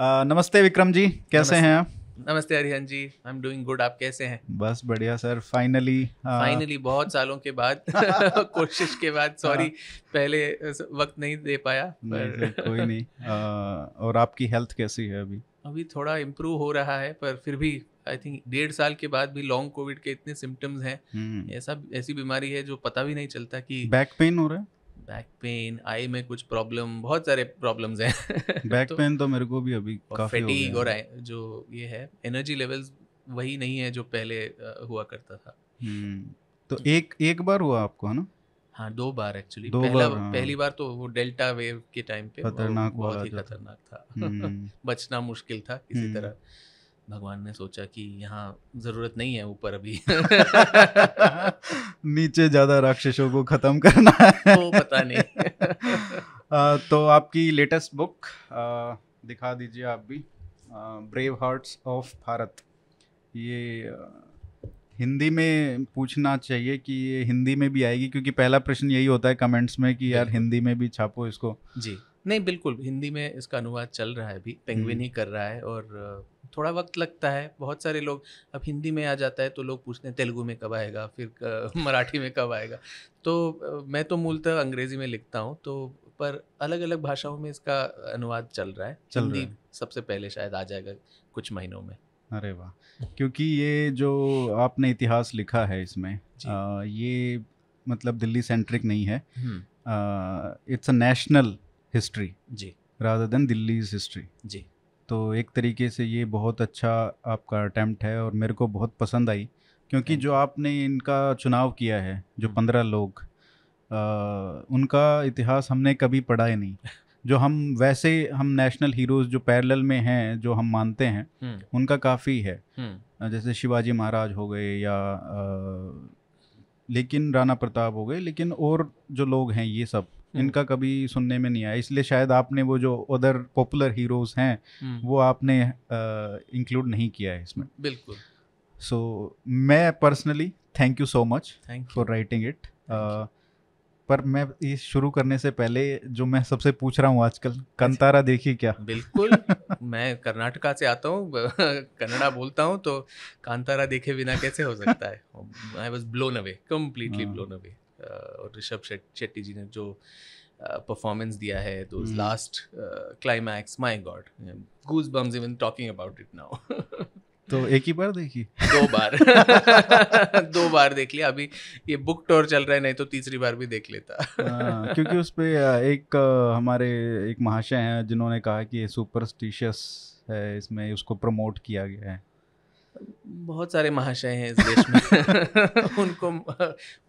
नमस्ते विक्रम जी कैसे हैं आप नमस्ते Harihan ji I am doing good आप कैसे हैं बस बढ़िया सर फाइनली फाइनली बहुत सालों के बाद कोशिश के बाद सॉरी हाँ। पहले वक्त नहीं दे पाया नहीं, पर नहीं कोई नहीं आ, और आपकी हेल्थ कैसी है अभी अभी थोड़ा इम्प्रूव हो रहा है पर फिर भी आई थिंक डेढ़ साल के बाद भी लॉन्ग कोविड के इतने सिम्टम्स हैं हम्म। ऐसा ऐसी बीमारी है जो पता भी नहीं चलता कि बैक पेन हो रहा है बैक पेन आई में कुछ प्रॉब्लम बहुत सारे प्रॉब्लम्स हैं बैक पेन तो, तो मेरे को भी अभी काफी हो और, और जो ये है एनर्जी लेवल्स वही नहीं है जो पहले हुआ करता था हम्म, तो एक एक बार हुआ आपको है ना हाँ दो बार एक्चुअली पहला बार, हाँ। पहली बार तो वो डेल्टा वेव के टाइम पे खतरनाक बहुत ही खतरनाक था हम्म। बचना मुश्किल था किसी हम्म। तरह भगवान ने सोचा कि यहाँ जरूरत नहीं है ऊपर अभी नीचे ज्यादा राक्षसों को खत्म करना है वो पता नहीं तो आपकी लेटेस्ट बुक दिखा दीजिए आप भी ब्रेव हार्ट्स ऑफ भारत ये हिंदी में पूछना चाहिए कि ये हिंदी में भी आएगी क्योंकि पहला प्रश्न यही होता है कमेंट्स में कि यार हिंदी में भी छापो इसको जी नहीं बिल्कुल हिंदी में इसका अनुवाद चल रहा है अभी पेंगुइन हम्म। ही कर रहा है और थोड़ा वक्त लगता है बहुत सारे लोग अब हिंदी में आ जाता है तो लोग पूछते हैं तेलुगु में कब आएगा फिर मराठी में कब आएगा तो मैं तो मूलतः अंग्रेज़ी में लिखता हूँ तो पर अलग अलग भाषाओं में इसका अनुवाद चल रहा है चल हिंदी सबसे पहले शायद आ जाएगा कुछ महीनों में अरे वाह क्योंकि ये जो आपने इतिहास लिखा है इसमें आ, ये मतलब दिल्ली सेंट्रिक नहीं है it's hmm. A national history जी राधर देन दिल्ली हिस्ट्री जी तो एक तरीके से ये बहुत अच्छा आपका अटैम्प्ट है और मेरे को बहुत पसंद आई क्योंकि जो आपने इनका चुनाव किया है जो hmm. पंद्रह लोग आ, उनका इतिहास हमने कभी पढ़ा ही नहीं जो हम वैसे हम नेशनल हीरोज जो पैरेलल में हैं जो हम मानते हैं hmm. उनका काफ़ी है hmm. जैसे शिवाजी महाराज हो गए या आ, लेकिन राणा प्रताप हो गए लेकिन और जो लोग हैं ये सब हम्म। इनका कभी सुनने में नहीं आया इसलिए शायद आपने वो जो अदर पॉपुलर हीरोज हैं हम्म। वो आपने इंक्लूड नहीं किया है इसमें बिल्कुल सो मैं personally thank you so much for writing it पर मैं ये शुरू करने से पहले जो मैं सबसे पूछ रहा हूँ आजकल कंतारा देखी क्या बिल्कुल मैं कर्नाटका से आता हूँ कन्नड़ा बोलता हूँ तो कांतारा देखे बिना कैसे हो सकता है I was blown away completely blown away और ऋषभ शेट्टी जी ने जो परफॉर्मेंस दिया है दो last climax my god goosebumps even talking about it now तो एक ही बार देखी दो बार दो बार देख लिया अभी ये बुक टूर चल रहा है नहीं तो तीसरी बार भी देख लेता आ, हाँ, क्योंकि उस पर एक हमारे एक महाशय हैं जिन्होंने कहा कि ये सुपरस्टिशियस है इसमें उसको प्रमोट किया गया है बहुत सारे महाशय हैं इस देश में उनको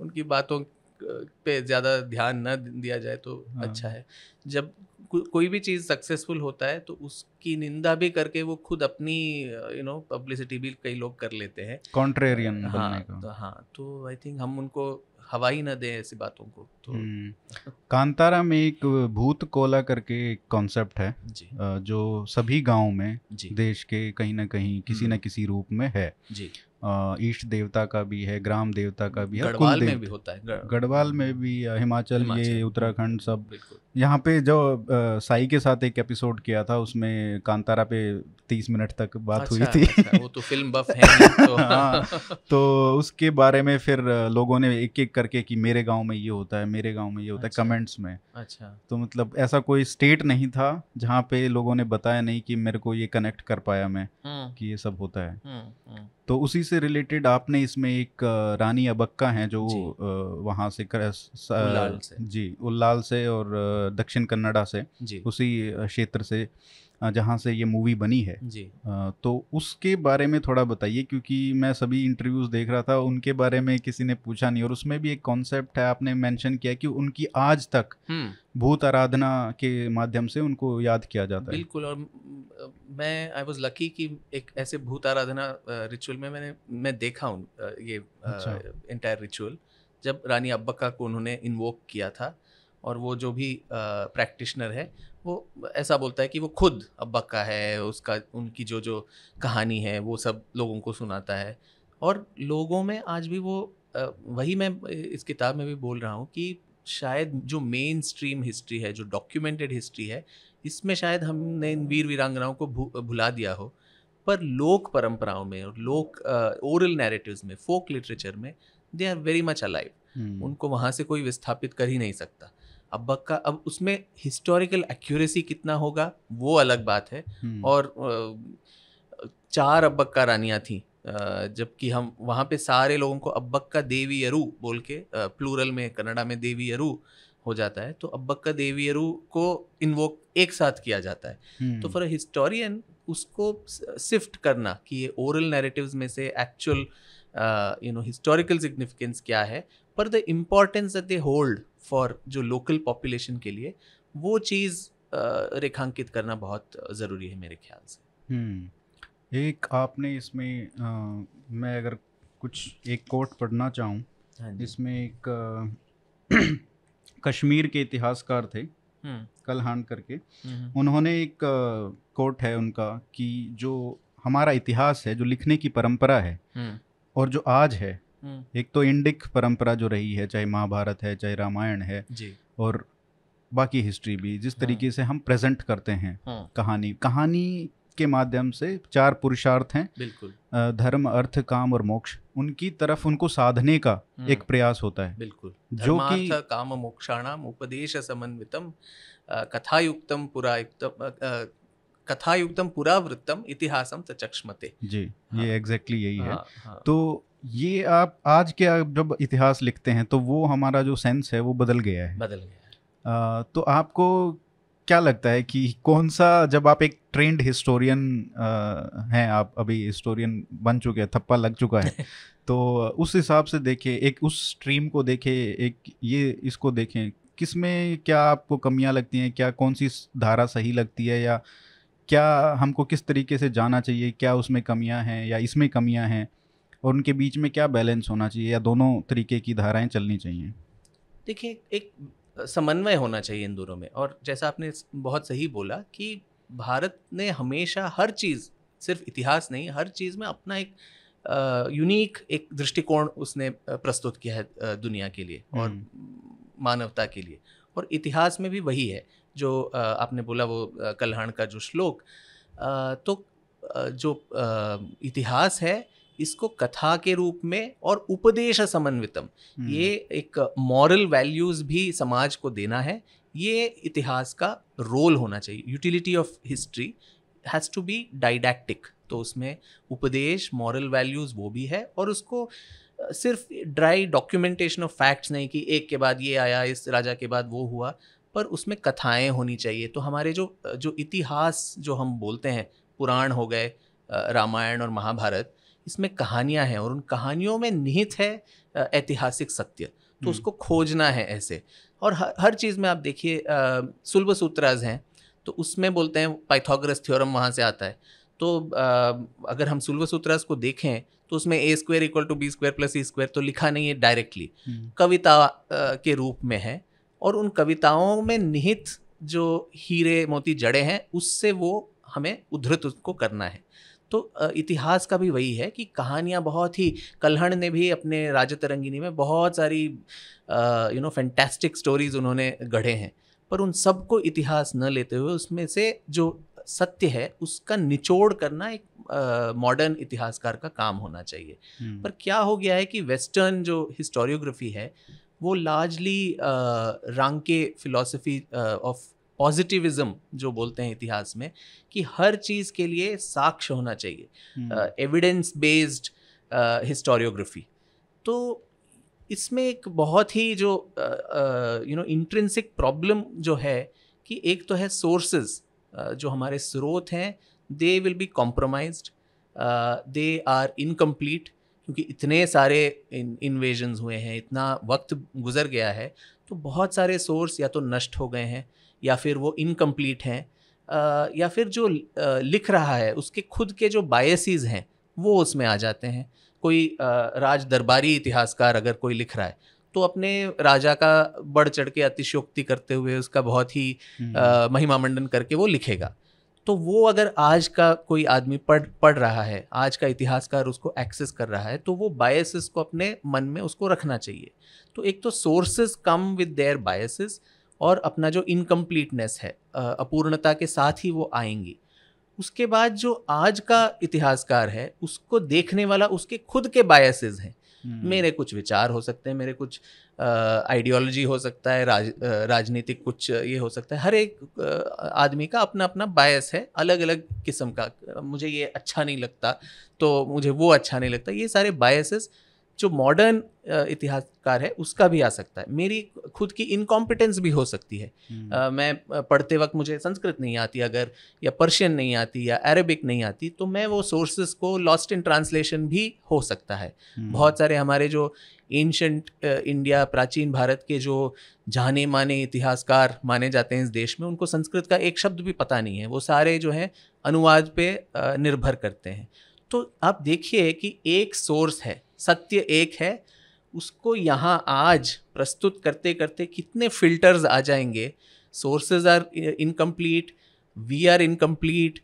उनकी बातों पे ज़्यादा ध्यान न दिया जाए तो हाँ। अच्छा है जब को, कोई भी चीज़ सक्सेसफुल होता है तो उसकी निंदा भी करके वो खुद अपनी यू नो पब्लिसिटी भी कई लोग कर लेते हैं कॉन्ट्रेरियन हाँ तो हाँ तो आई थिंक हम उनको हवा ही ना दें ऐसी बातों को तो हम्म। कांतारा में एक भूत कोला करके एक कॉन्सेप्ट है जो सभी गाँव में देश के कहीं ना कहीं किसी न हम्म। किसी रूप में है जी ईष्ट देवता का भी है ग्राम देवता का भी है गढ़वाल में भी होता है गढ़वाल में भी हिमाचल, ये उत्तराखंड सब यहाँ पे जो आ, साई के साथ एक एपिसोड किया था उसमें कांतारा पे तीस मिनट तक बात अच्छा, हुई थी अच्छा, वो तो फिल्म बफ है तो हाँ तो उसके बारे में फिर लोगों ने एक एक करके कि मेरे गांव में ये होता है मेरे गांव में ये होता है कमेंट्स अच्छा। में अच्छा तो मतलब ऐसा कोई स्टेट नहीं था जहाँ पे लोगों ने बताया नहीं कि मेरे को ये कनेक्ट कर पाया मैं हम्म। कि ये सब होता है हम्म, हम्म। तो उसी से रिलेटेड आपने इसमें एक रानी अबक्का हैं जो वहाँ से कर, से जी उल्लाल से और दक्षिण कन्नड़ा से उसी क्षेत्र से जहाँ से ये मूवी बनी है जी तो उसके बारे में थोड़ा बताइए क्योंकि मैं सभी इंटरव्यूज़ देख रहा था उनके बारे में किसी ने पूछा नहीं और उसमें भी एक कॉन्सेप्ट है आपने मेंशन किया कि उनकी आज तक भूत आराधना के माध्यम से उनको याद किया जाता बिल्कुल है बिल्कुल और मैं आई वॉज लकी कि एक ऐसे भूत आराधना रिचुअल में मैंने मैं देखा हूँ ये इंटायर अच्छा। रिचुअल जब रानी अब्बक्का को उन्होंने इन्वोक किया था और वो जो भी प्रैक्टिशनर है वो ऐसा बोलता है कि वो खुद अब्बा का है उसका उनकी जो जो कहानी है वो सब लोगों को सुनाता है और लोगों में आज भी वो वही मैं इस किताब में भी बोल रहा हूँ कि शायद जो मेन स्ट्रीम हिस्ट्री है जो डॉक्यूमेंटेड हिस्ट्री है इसमें शायद हमने इन वीर वीरांगनाओं को भुला दिया हो पर लोक परंपराओं में और लोक ओरल नैरेटिव्स में फोक लिटरेचर में they are very much alive उनको वहाँ से कोई विस्थापित कर ही नहीं सकता अब बक्का अब उसमें हिस्टोरिकल एक्यूरेसी कितना होगा वो अलग बात है हम्म। और चार अबक्का रानियाँ थीं जबकि हम वहाँ पे सारे लोगों को अबक्का देवी अरू बोल के प्लूरल में कन्नडा में देवी अरू हो जाता है तो अबक्का देवी अरू को इन्वोक एक साथ किया जाता है तो फॉर अ हिस्टोरियन उसको सिफ्ट करना कि ये ओरल नैरेटिव्स में से actual you know historical significance क्या है पर the importance that they hold for जो लोकल पॉपुलेशन के लिए वो चीज़ रेखांकित करना बहुत ज़रूरी है मेरे ख्याल से हम्म, एक आपने इसमें आ, मैं अगर कुछ एक कोट पढ़ना चाहूँ हाँ जिसमें एक आ, कश्मीर के इतिहासकार थे हम्म। कलहान करके हम्म। उन्होंने एक कोट है उनका कि जो हमारा इतिहास है जो लिखने की परंपरा है और जो आज है एक तो इंडिक परंपरा जो रही है चाहे महाभारत है चाहे रामायण है जी और बाकी हिस्ट्री भी जिस हाँ। तरीके से हम प्रेजेंट करते हैं हाँ। कहानी कहानी के माध्यम से चार पुरुषार्थ हैं बिल्कुल धर्म अर्थ काम और मोक्ष उनकी तरफ उनको साधने का हम्म। एक प्रयास होता है बिल्कुल जो कि काम मोक्षाणाम उपदेश समन्वितम कथायुक्तम पुरायुक्तम कथायुक्तम पुरावृत्तम इतिहासम चक्षमते जी हाँ, ये एग्जैक्टली exactly यही हाँ, है हाँ, हाँ। तो ये आप आज के आप जब इतिहास लिखते हैं तो वो हमारा जो सेंस है वो बदल गया है बदल गया है। आ, तो आपको क्या लगता है कि कौन सा जब आप एक ट्रेंड हिस्टोरियन हैं आप अभी हिस्टोरियन बन चुके हैं थप्पा लग चुका है तो उस हिसाब से देखें एक उस स्ट्रीम को देखें एक ये इसको देखें किस में क्या आपको कमियां लगती हैं क्या कौन सी धारा सही लगती है या क्या हमको किस तरीके से जाना चाहिए क्या उसमें कमियां हैं या इसमें कमियां हैं और उनके बीच में क्या बैलेंस होना चाहिए या दोनों तरीके की धाराएं चलनी चाहिए देखिए एक समन्वय होना चाहिए इन दोनों में और जैसा आपने बहुत सही बोला कि भारत ने हमेशा हर चीज़ सिर्फ इतिहास नहीं हर चीज़ में अपना एक यूनिक एक दृष्टिकोण उसने प्रस्तुत किया है दुनिया के लिए और हम्म। मानवता के लिए और इतिहास में भी वही है जो आपने बोला वो कल्हाण का जो श्लोक तो जो इतिहास है इसको कथा के रूप में और उपदेश समन्वितम हम्म। ये एक मॉरल वैल्यूज भी समाज को देना है ये इतिहास का रोल होना चाहिए utility of history has to be didactic तो उसमें उपदेश मॉरल वैल्यूज़ वो भी है और उसको सिर्फ ड्राई डॉक्यूमेंटेशन ऑफ फैक्ट्स नहीं कि एक के बाद ये आया इस राजा के बाद वो हुआ पर उसमें कथाएं होनी चाहिए तो हमारे जो जो इतिहास जो हम बोलते हैं पुराण हो गए रामायण और महाभारत इसमें कहानियाँ हैं और उन कहानियों में निहित है ऐतिहासिक सत्य तो हम्म। उसको खोजना है ऐसे और हर, हर चीज़ में आप देखिए सुलभ सूत्राज हैं तो उसमें बोलते हैं पाइथागोरस थ्योरम वहाँ से आता है तो आ, अगर हम सुलभ सूत्रास को देखें तो उसमें A square equal to B square plus E square तो लिखा नहीं है डायरेक्टली हम्म। कविता आ, के रूप में है और उन कविताओं में निहित जो हीरे मोती जड़े हैं उससे वो हमें उद्धृत उसको करना है तो इतिहास का भी वही है कि कहानियाँ बहुत ही कल्हण ने भी अपने राजा तरंगिनी में बहुत सारी यू नो फैंटेस्टिक स्टोरीज उन्होंने गढ़े हैं पर उन सबको इतिहास न लेते हुए उसमें से जो सत्य है उसका निचोड़ करना एक मॉडर्न इतिहासकार का काम होना चाहिए हम्म। पर क्या हो गया है कि वेस्टर्न जो हिस्टोरियोग्राफी है वो लार्जली रंग के फिलोसफी ऑफ पॉजिटिविज्म जो बोलते हैं इतिहास में कि हर चीज़ के लिए साक्ष्य होना चाहिए एविडेंस बेस्ड हिस्टोरियोग्राफी तो इसमें एक बहुत ही जो यू नो इंट्रेंसिक प्रॉब्लम जो है कि एक तो है सोर्सेज uh, जो हमारे स्रोत हैं they will be compromise they are incomplete क्योंकि इतने सारे इन्वेजन्स हुए हैं इतना वक्त गुजर गया है तो बहुत सारे सोर्स या तो नष्ट हो गए हैं या फिर वो इनकम्प्लीट हैं या फिर जो लिख रहा है उसके खुद के जो बायसीज़ हैं वो उसमें आ जाते हैं कोई राज दरबारी इतिहासकार अगर कोई लिख रहा है तो अपने राजा का बढ़ चढ़ के अतिशोक्ति करते हुए उसका बहुत ही हम्म। महिमा मंडन करके वो लिखेगा तो वो अगर आज का कोई आदमी पढ़ पढ़ रहा है आज का इतिहासकार उसको एक्सेस कर रहा है तो वो बायसेस को अपने मन में उसको रखना चाहिए तो एक तो sources come with their biases और अपना जो इनकम्प्लीटनेस है अपूर्णता के साथ ही वो आएंगी उसके बाद जो आज का इतिहासकार है उसको देखने वाला उसके खुद के बायसेस हैं हम्म। मेरे कुछ विचार हो सकते हैं मेरे कुछ आइडियोलॉजी हो सकता है राज, राजनीतिक कुछ ये हो सकता है हर एक आदमी का अपना अपना बायस है अलग अलग किस्म का मुझे ये अच्छा नहीं लगता तो मुझे वो अच्छा नहीं लगता ये सारे बायसेस जो मॉडर्न इतिहासकार है उसका भी आ सकता है मेरी खुद की इनकॉम्पिटेंस भी हो सकती है आ, हम्म। मैं पढ़ते वक्त मुझे संस्कृत नहीं आती अगर या पर्शियन नहीं आती या अरेबिक नहीं आती तो मैं वो सोर्सेज को लॉस्ट इन ट्रांसलेशन भी हो सकता है हम्म। बहुत सारे हमारे जो एंशंट इंडिया प्राचीन भारत के जो जाने माने इतिहासकार माने जाते हैं इस देश में उनको संस्कृत का एक शब्द भी पता नहीं है वो सारे जो हैं अनुवाद पे निर्भर करते हैं तो आप देखिए कि एक सोर्स है सत्य एक है उसको यहाँ आज प्रस्तुत करते करते कितने फिल्टर्स आ जाएंगे sources are incomplete we are incomplete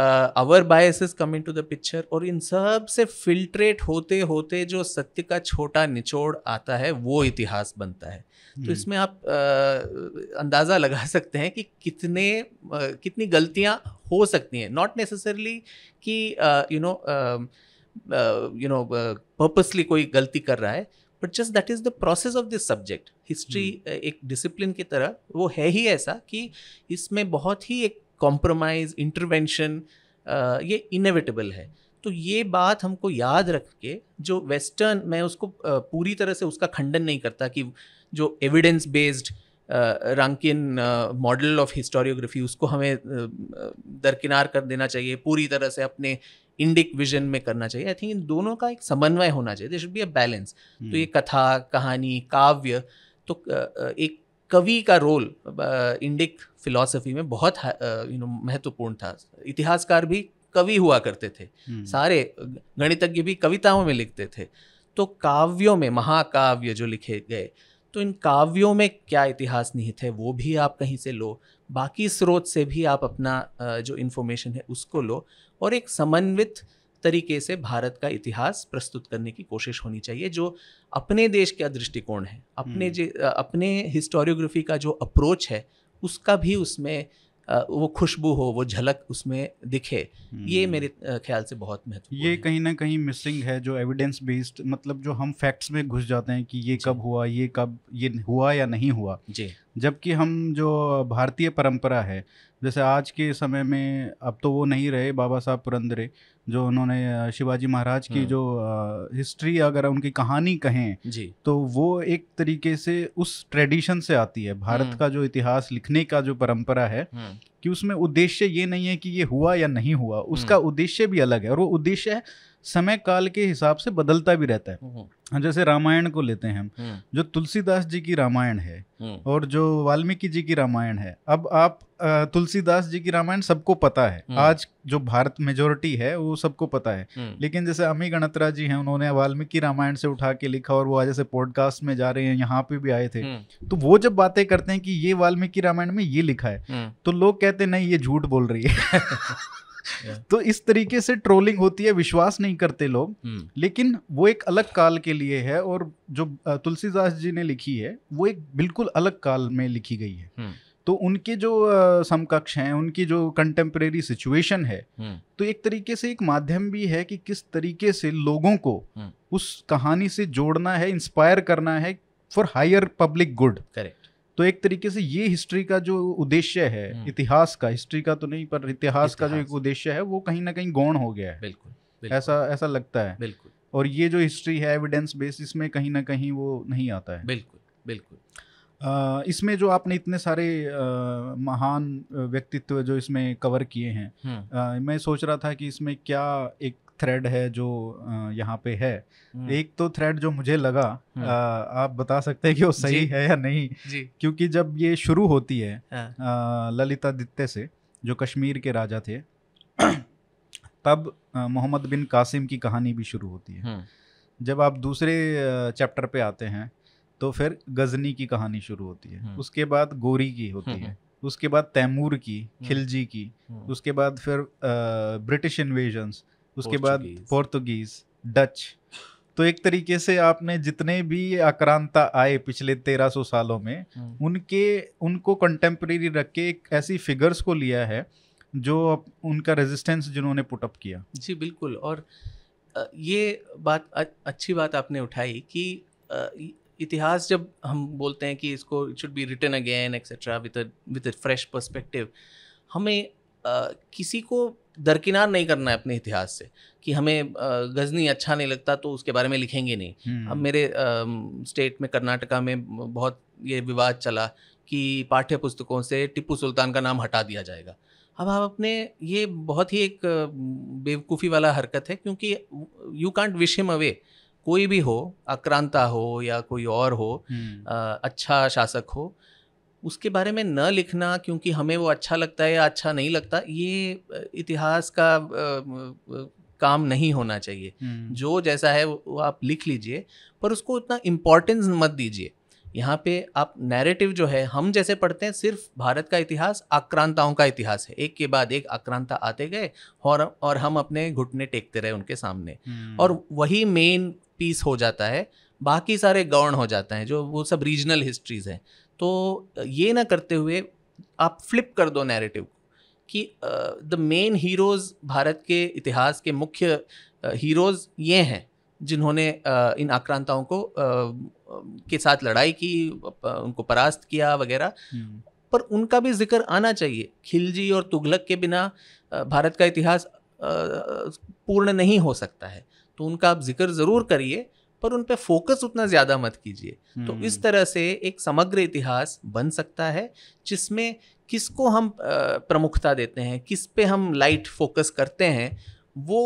our biases come in to the picture और इन सब से फिल्ट्रेट होते होते जो सत्य का छोटा निचोड़ आता है वो इतिहास बनता है तो हम्म। इसमें आप uh, अंदाज़ा लगा सकते हैं कि कितने uh, कितनी गलतियाँ हो सकती हैं नॉट नेसेसरली कि you uh, know um, you know purposely कोई गलती कर रहा है but just that is the process of this subject history एक डिसिप्लिन की तरह वो है ही ऐसा कि इसमें बहुत ही एक कॉम्प्रोमाइज़ इंटरवेंशन uh, ये इनविटेबल है तो ये बात हमको याद रख के जो वेस्टर्न मैं उसको uh, पूरी तरह से उसका खंडन नहीं करता कि जो evidence based Rankean model of historiography उसको हमें uh, दरकिनार कर देना चाहिए पूरी तरह से अपने इंडिक विजन में करना चाहिए आई थिंक इन दोनों का एक समन्वय होना चाहिए they should be a balance तो ये hmm. कथा कहानी काव्य तो एक कवि का रोल इंडिक फिलॉसफी में बहुत यू नो महत्वपूर्ण था इतिहासकार भी कवि हुआ करते थे hmm. सारे गणितज्ञ भी कविताओं में लिखते थे तो काव्यों में महाकाव्य जो लिखे गए तो इन काव्यों में क्या इतिहास निहित है वो भी आप कहीं से लो बाकी स्रोत से भी आप अपना जो इन्फॉर्मेशन है उसको लो और एक समन्वित तरीके से भारत का इतिहास प्रस्तुत करने की कोशिश होनी चाहिए जो अपने देश का दृष्टिकोण है अपने हम्म। जे अपने हिस्टोरियोग्राफी का जो अप्रोच है उसका भी उसमें वो खुशबू हो वो झलक उसमें दिखे ये हम्म। मेरे ख्याल से बहुत महत्व ये कहीं ना कहीं मिसिंग है जो एविडेंस बेस्ड मतलब जो हम फैक्ट्स में घुस जाते हैं कि ये कब हुआ ये कब ये हुआ या नहीं हुआ जी जबकि हम जो भारतीय परंपरा है जैसे आज के समय में अब तो वो नहीं रहे बाबा साहब पुरंदरे जो उन्होंने शिवाजी महाराज की हम्म। जो हिस्ट्री अगर उनकी कहानी कहें जी तो वो एक तरीके से उस ट्रेडिशन से आती है भारत हम्म। का जो इतिहास लिखने का जो परंपरा है हम्म। कि उसमें उद्देश्य ये नहीं है कि ये हुआ या नहीं हुआ उसका उद्देश्य भी अलग है और वो उद्देश्य समय काल के हिसाब से बदलता भी रहता है हाँ, जैसे रामायण को लेते हैं हम हम्म। जो तुलसीदास जी की रामायण है हम्म। और जो वाल्मीकि जी की रामायण है अब आप तुलसीदास जी की रामायण सबको पता है हम्म। आज जो भारत मेजोरिटी है वो सबको पता है लेकिन जैसे अमी गणत्रा जी हैं उन्होंने वाल्मीकि रामायण से उठा के लिखा और वो आज जैसे पॉडकास्ट में जा रहे हैं यहाँ पे भी आए थे तो वो जब बातें करते हैं कि ये वाल्मीकि रामायण में ये लिखा है तो लोग कहते नहीं ये झूठ बोल रही है तो इस तरीके से ट्रोलिंग होती है विश्वास नहीं करते लोग हम्म। लेकिन वो एक अलग काल के लिए है और जो तुलसीदास जी ने लिखी है वो एक बिल्कुल अलग काल में लिखी गई है हम्म। तो उनके जो समकक्ष हैं उनकी जो कंटेम्प्रेरी सिचुएशन है हम्म। तो एक तरीके से एक माध्यम भी है कि किस तरीके से लोगों को उस कहानी से जोड़ना है इंस्पायर करना है for higher public good correct तो एक तरीके से ये हिस्ट्री का जो उद्देश्य है हम्म। इतिहास का हिस्ट्री का तो नहीं पर इतिहास, इतिहास का जो एक उद्देश्य है वो कहीं ना कहीं गौण हो गया है बिल्कुल, बिल्कुल ऐसा ऐसा लगता है बिल्कुल और ये जो हिस्ट्री है एविडेंस बेस इसमें कहीं ना कहीं वो नहीं आता है बिल्कुल बिल्कुल इसमें जो आपने इतने सारे महान व्यक्तित्व जो इसमें कवर किए हैं हम्म। मैं सोच रहा था कि इसमें क्या एक थ्रेड है जो यहाँ पे है हम्म। एक तो थ्रेड जो मुझे लगा आ, हम्म। आप बता सकते हैं कि वो सही है या नहीं क्योंकि जब ये शुरू होती है हाँ। ललिता दित्य से जो कश्मीर के राजा थे तब मोहम्मद बिन कासिम की कहानी भी शुरू होती है हम्म। जब आप दूसरे चैप्टर पे आते हैं तो फिर गजनी की कहानी शुरू होती है उसके बाद गोरी की होती है उसके बाद तैमूर की खिलजी की उसके बाद फिर ब्रिटिश इन्वेजन्स उसके बाद पोर्तुगीज डच तो एक तरीके से आपने जितने भी आक्रांता आए पिछले तेरह सौ सालों में हम्म। उनके उनको कंटेम्प्रेरी रख के एक ऐसी फिगर्स को लिया है जो उनका रेजिस्टेंस जिन्होंने पुटअप किया जी बिल्कुल और ये बात अच्छी बात आपने उठाई कि इतिहास जब हम बोलते हैं कि इसको it should be written again etcetera with with fresh perspective हमें किसी को दरकिनार नहीं करना है अपने इतिहास से कि हमें गज़नी अच्छा नहीं लगता तो उसके बारे में लिखेंगे नहीं अब हम्म। मेरे स्टेट में कर्नाटका में बहुत ये विवाद चला कि पाठ्य पुस्तकों से टिप्पू सुल्तान का नाम हटा दिया जाएगा अब आप अपने ये बहुत ही एक बेवकूफ़ी वाला हरकत है क्योंकि you can't wish him away कोई भी हो आक्रांता हो या कोई और हो आ, हम्म। अच्छा शासक हो उसके बारे में न लिखना क्योंकि हमें वो अच्छा लगता है या अच्छा नहीं लगता ये इतिहास का काम नहीं होना चाहिए हम्म। जो जैसा है वो आप लिख लीजिए पर उसको उतना इम्पोर्टेंस मत दीजिए यहाँ पे आप नैरेटिव जो है हम जैसे पढ़ते हैं सिर्फ भारत का इतिहास आक्रांताओं का इतिहास है एक के बाद एक आक्रांता आते गए और और हम अपने घुटने टेकते रहे उनके सामने हम्म। और वही मेन पीस हो जाता है बाकी सारे गौण हो जाते हैं जो वो सब रीजनल हिस्ट्रीज हैं तो ये ना करते हुए आप फ्लिप कर दो नैरेटिव को कि द मेन हीरोज़ भारत के इतिहास के मुख्य हीरोज़ ये हैं जिन्होंने इन आक्रांताओं को के साथ लड़ाई की उनको परास्त किया वगैरह हम्म। पर उनका भी जिक्र आना चाहिए खिलजी और तुगलक के बिना भारत का इतिहास पूर्ण नहीं हो सकता है तो उनका आप जिक्र ज़रूर करिए पर उन पर फोकस उतना ज़्यादा मत कीजिए तो इस हम्म। तरह से एक समग्र इतिहास बन सकता है जिसमें किसको हम प्रमुखता देते हैं किस पे हम लाइट फोकस करते हैं वो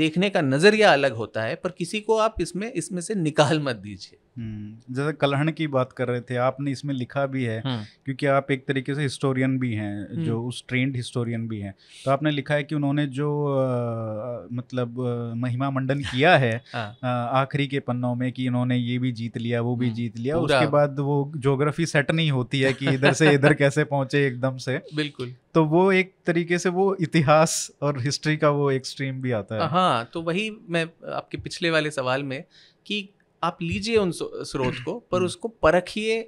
देखने का नज़रिया अलग होता है पर किसी को आप इसमें इसमें से निकाल मत दीजिए हम्म, जैसे कलहण की बात कर रहे थे आपने इसमें लिखा भी है हम्म। क्योंकि आप एक तरीके से हिस्टोरियन भी हैं हम्म। जो उस ट्रेंड हिस्टोरियन भी हैं तो आपने लिखा है कि उन्होंने जो आ, मतलब महिमा मंडन किया है हाँ। आखिरी के पन्नों में कि इन्होंने ये भी जीत लिया वो भी जीत लिया उसके बाद वो ज्योग्राफी सेट नहीं होती है कि इधर से इधर कैसे पहुंचे एकदम से बिल्कुल तो वो एक तरीके से वो इतिहास और हिस्ट्री का वो एक्सट्रीम भी आता है हाँ तो वही मैं आपके पिछले वाले सवाल में कि आप लीजिए उन स्रोत को पर हम्म। उसको परखिए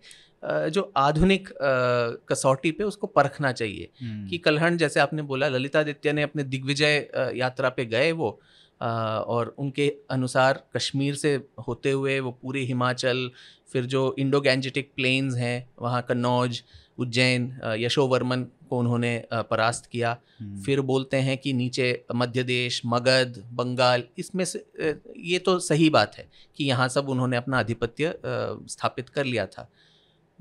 जो आधुनिक कसौटी पे उसको परखना चाहिए हम्म। कि कलहण जैसे आपने बोला ललितादित्य ने अपने दिग्विजय यात्रा पे गए वो और उनके अनुसार कश्मीर से होते हुए वो पूरे हिमाचल फिर जो इंडो गैंजेटिक प्लेन्स हैं वहाँ कन्नौज उज्जैन यशोवर्मन को उन्होंने परास्त किया हम्म। फिर बोलते हैं कि नीचे मध्य देश मगध बंगाल इसमें से ये तो सही बात है कि यहाँ सब उन्होंने अपना आधिपत्य स्थापित कर लिया था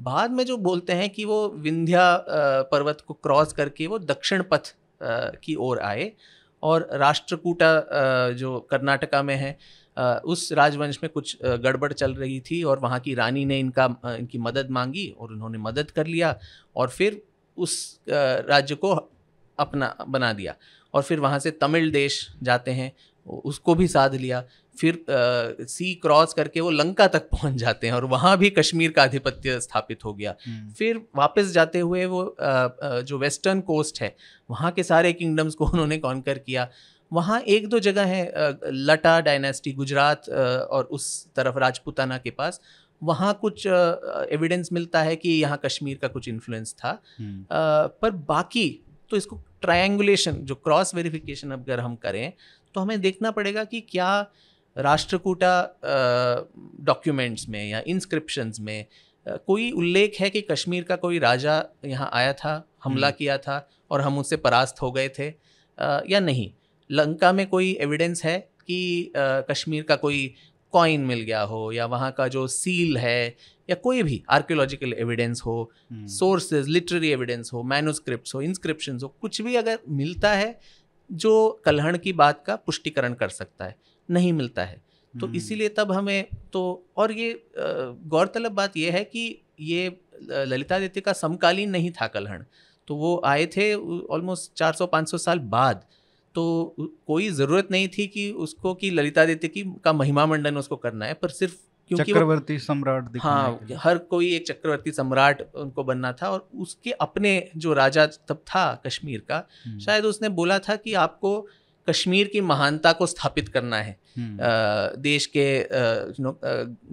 बाद में जो बोलते हैं कि वो विंध्या पर्वत को क्रॉस करके वो दक्षिण पथ की ओर आए और राष्ट्रकूटा जो कर्नाटका में है उस राजवंश में कुछ गड़बड़ चल रही थी और वहाँ की रानी ने इनका इनकी मदद मांगी और उन्होंने मदद कर लिया और फिर उस राज्य को अपना बना दिया और फिर वहाँ से तमिल देश जाते हैं उसको भी साध लिया फिर आ, सी क्रॉस करके वो लंका तक पहुंच जाते हैं और वहाँ भी कश्मीर का आधिपत्य स्थापित हो गया हम्म। फिर वापस जाते हुए वो आ, जो वेस्टर्न कोस्ट है वहाँ के सारे किंगडम्स को उन्होंने कॉन्कर किया वहाँ एक दो जगह है लटा डायनेस्टी गुजरात और उस तरफ राजपूताना के पास वहाँ कुछ एविडेंस मिलता है कि यहाँ कश्मीर का कुछ इन्फ्लुएंस था आ, हम्म। पर बाकी तो इसको ट्रायंगुलेशन जो क्रॉस वेरिफिकेशन अगर हम करें तो हमें देखना पड़ेगा कि क्या राष्ट्रकूटा डॉक्यूमेंट्स में या इंस्क्रिप्शंस में आ, कोई उल्लेख है कि कश्मीर का कोई राजा यहाँ आया था हमला हम्म। किया था और हम उससे परास्त हो गए थे आ, या नहीं लंका में कोई एविडेंस है कि आ, कश्मीर का कोई कॉइन मिल गया हो या वहाँ का जो सील है या कोई भी आर्कियोलॉजिकल एविडेंस हो सोर्सेज लिटरेरी एविडेंस हो मैनोस्क्रिप्ट हो इंस्क्रिप्शन हो कुछ भी अगर मिलता है जो कलहण की बात का पुष्टिकरण कर सकता है नहीं मिलता है तो हम्म। इसीलिए तब हमें तो और ये गौरतलब बात यह है कि ये ललितादित्य का समकालीन नहीं था कलहण तो वो आए थे ऑलमोस्ट 400-500 साल बाद तो कोई ज़रूरत नहीं थी कि उसको कि ललिता देते की का महिमा मंडन उसको करना है पर सिर्फ क्योंकि चक्रवर्ती सम्राट हाँ हर कोई एक चक्रवर्ती सम्राट उनको बनना था और उसके अपने जो राजा तब था कश्मीर का हम्म। शायद उसने बोला था कि आपको कश्मीर की महानता को स्थापित करना है हम्म। देश के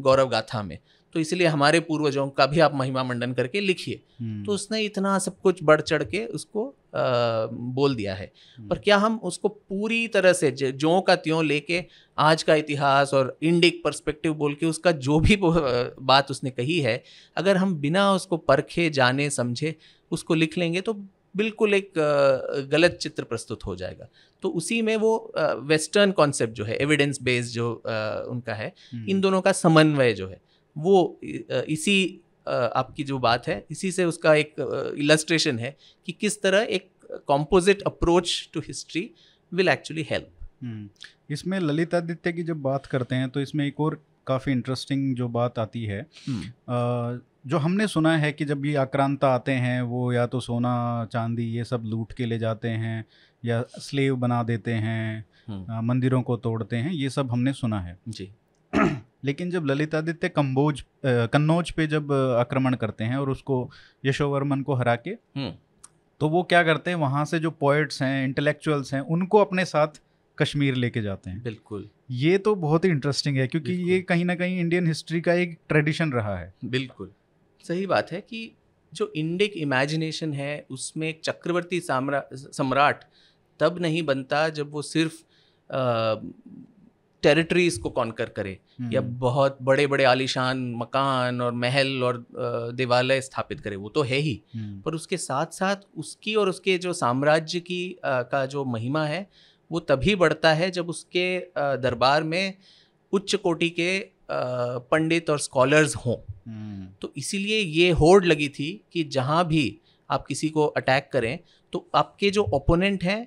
गौरव गाथा में तो इसलिए हमारे पूर्वजों का भी आप महिमा मंडन करके लिखिए हम्म। तो उसने इतना सब कुछ बढ़ चढ़ के उसको बोल दिया है हम्म। पर क्या हम उसको पूरी तरह से जो का त्यों लेके आज का इतिहास और इंडिक पर्सपेक्टिव बोल के उसका जो भी बात उसने कही है अगर हम बिना उसको परखे जाने समझे उसको लिख लेंगे तो बिल्कुल एक गलत चित्र प्रस्तुत हो जाएगा तो उसी में वो वेस्टर्न कॉन्सेप्ट जो है एविडेंस बेस्ड जो उनका है हम्म। इन दोनों का समन्वय जो है वो इसी आपकी जो बात है इसी से उसका एक इलस्ट्रेशन है कि किस तरह एक composite approach to history will actually help इसमें ललितादित्य की जब बात करते हैं तो इसमें एक और काफ़ी इंटरेस्टिंग जो बात आती है हम्म। जो हमने सुना है कि जब ये आक्रांता आते हैं वो या तो सोना चांदी ये सब लूट के ले जाते हैं या स्लेव बना देते हैं हम्म। मंदिरों को तोड़ते हैं ये सब हमने सुना है जी लेकिन जब ललितादित्य कम्बोज कन्नौज पे जब आक्रमण करते हैं और उसको यशोवर्मन को हरा के हम्म। तो वो क्या करते हैं वहाँ से जो पोइट्स हैं इंटेलेक्चुअल्स हैं उनको अपने साथ कश्मीर लेके जाते हैं बिल्कुल ये तो बहुत ही इंटरेस्टिंग है क्योंकि ये कहीं ना कहीं इंडियन हिस्ट्री का एक ट्रेडिशन रहा है बिल्कुल सही बात है कि जो इंडिक इमेजिनेशन है उसमें एक चक्रवर्ती सम्राट तब नहीं बनता जब वो सिर्फ टेरिटरीज को कॉन्कर करे या हम्म। बहुत बड़े बड़े आलिशान मकान और महल और देवालय स्थापित करे वो तो है ही हम्म। पर उसके साथ साथ उसकी और उसके जो साम्राज्य की आ, का जो महिमा है वो तभी बढ़ता है जब उसके दरबार में उच्च कोटि के आ, पंडित और स्कॉलर्स हों हम्म। तो इसीलिए ये होड़ लगी थी कि जहाँ भी आप किसी को अटैक करें तो आपके जो ओपोनेंट हैं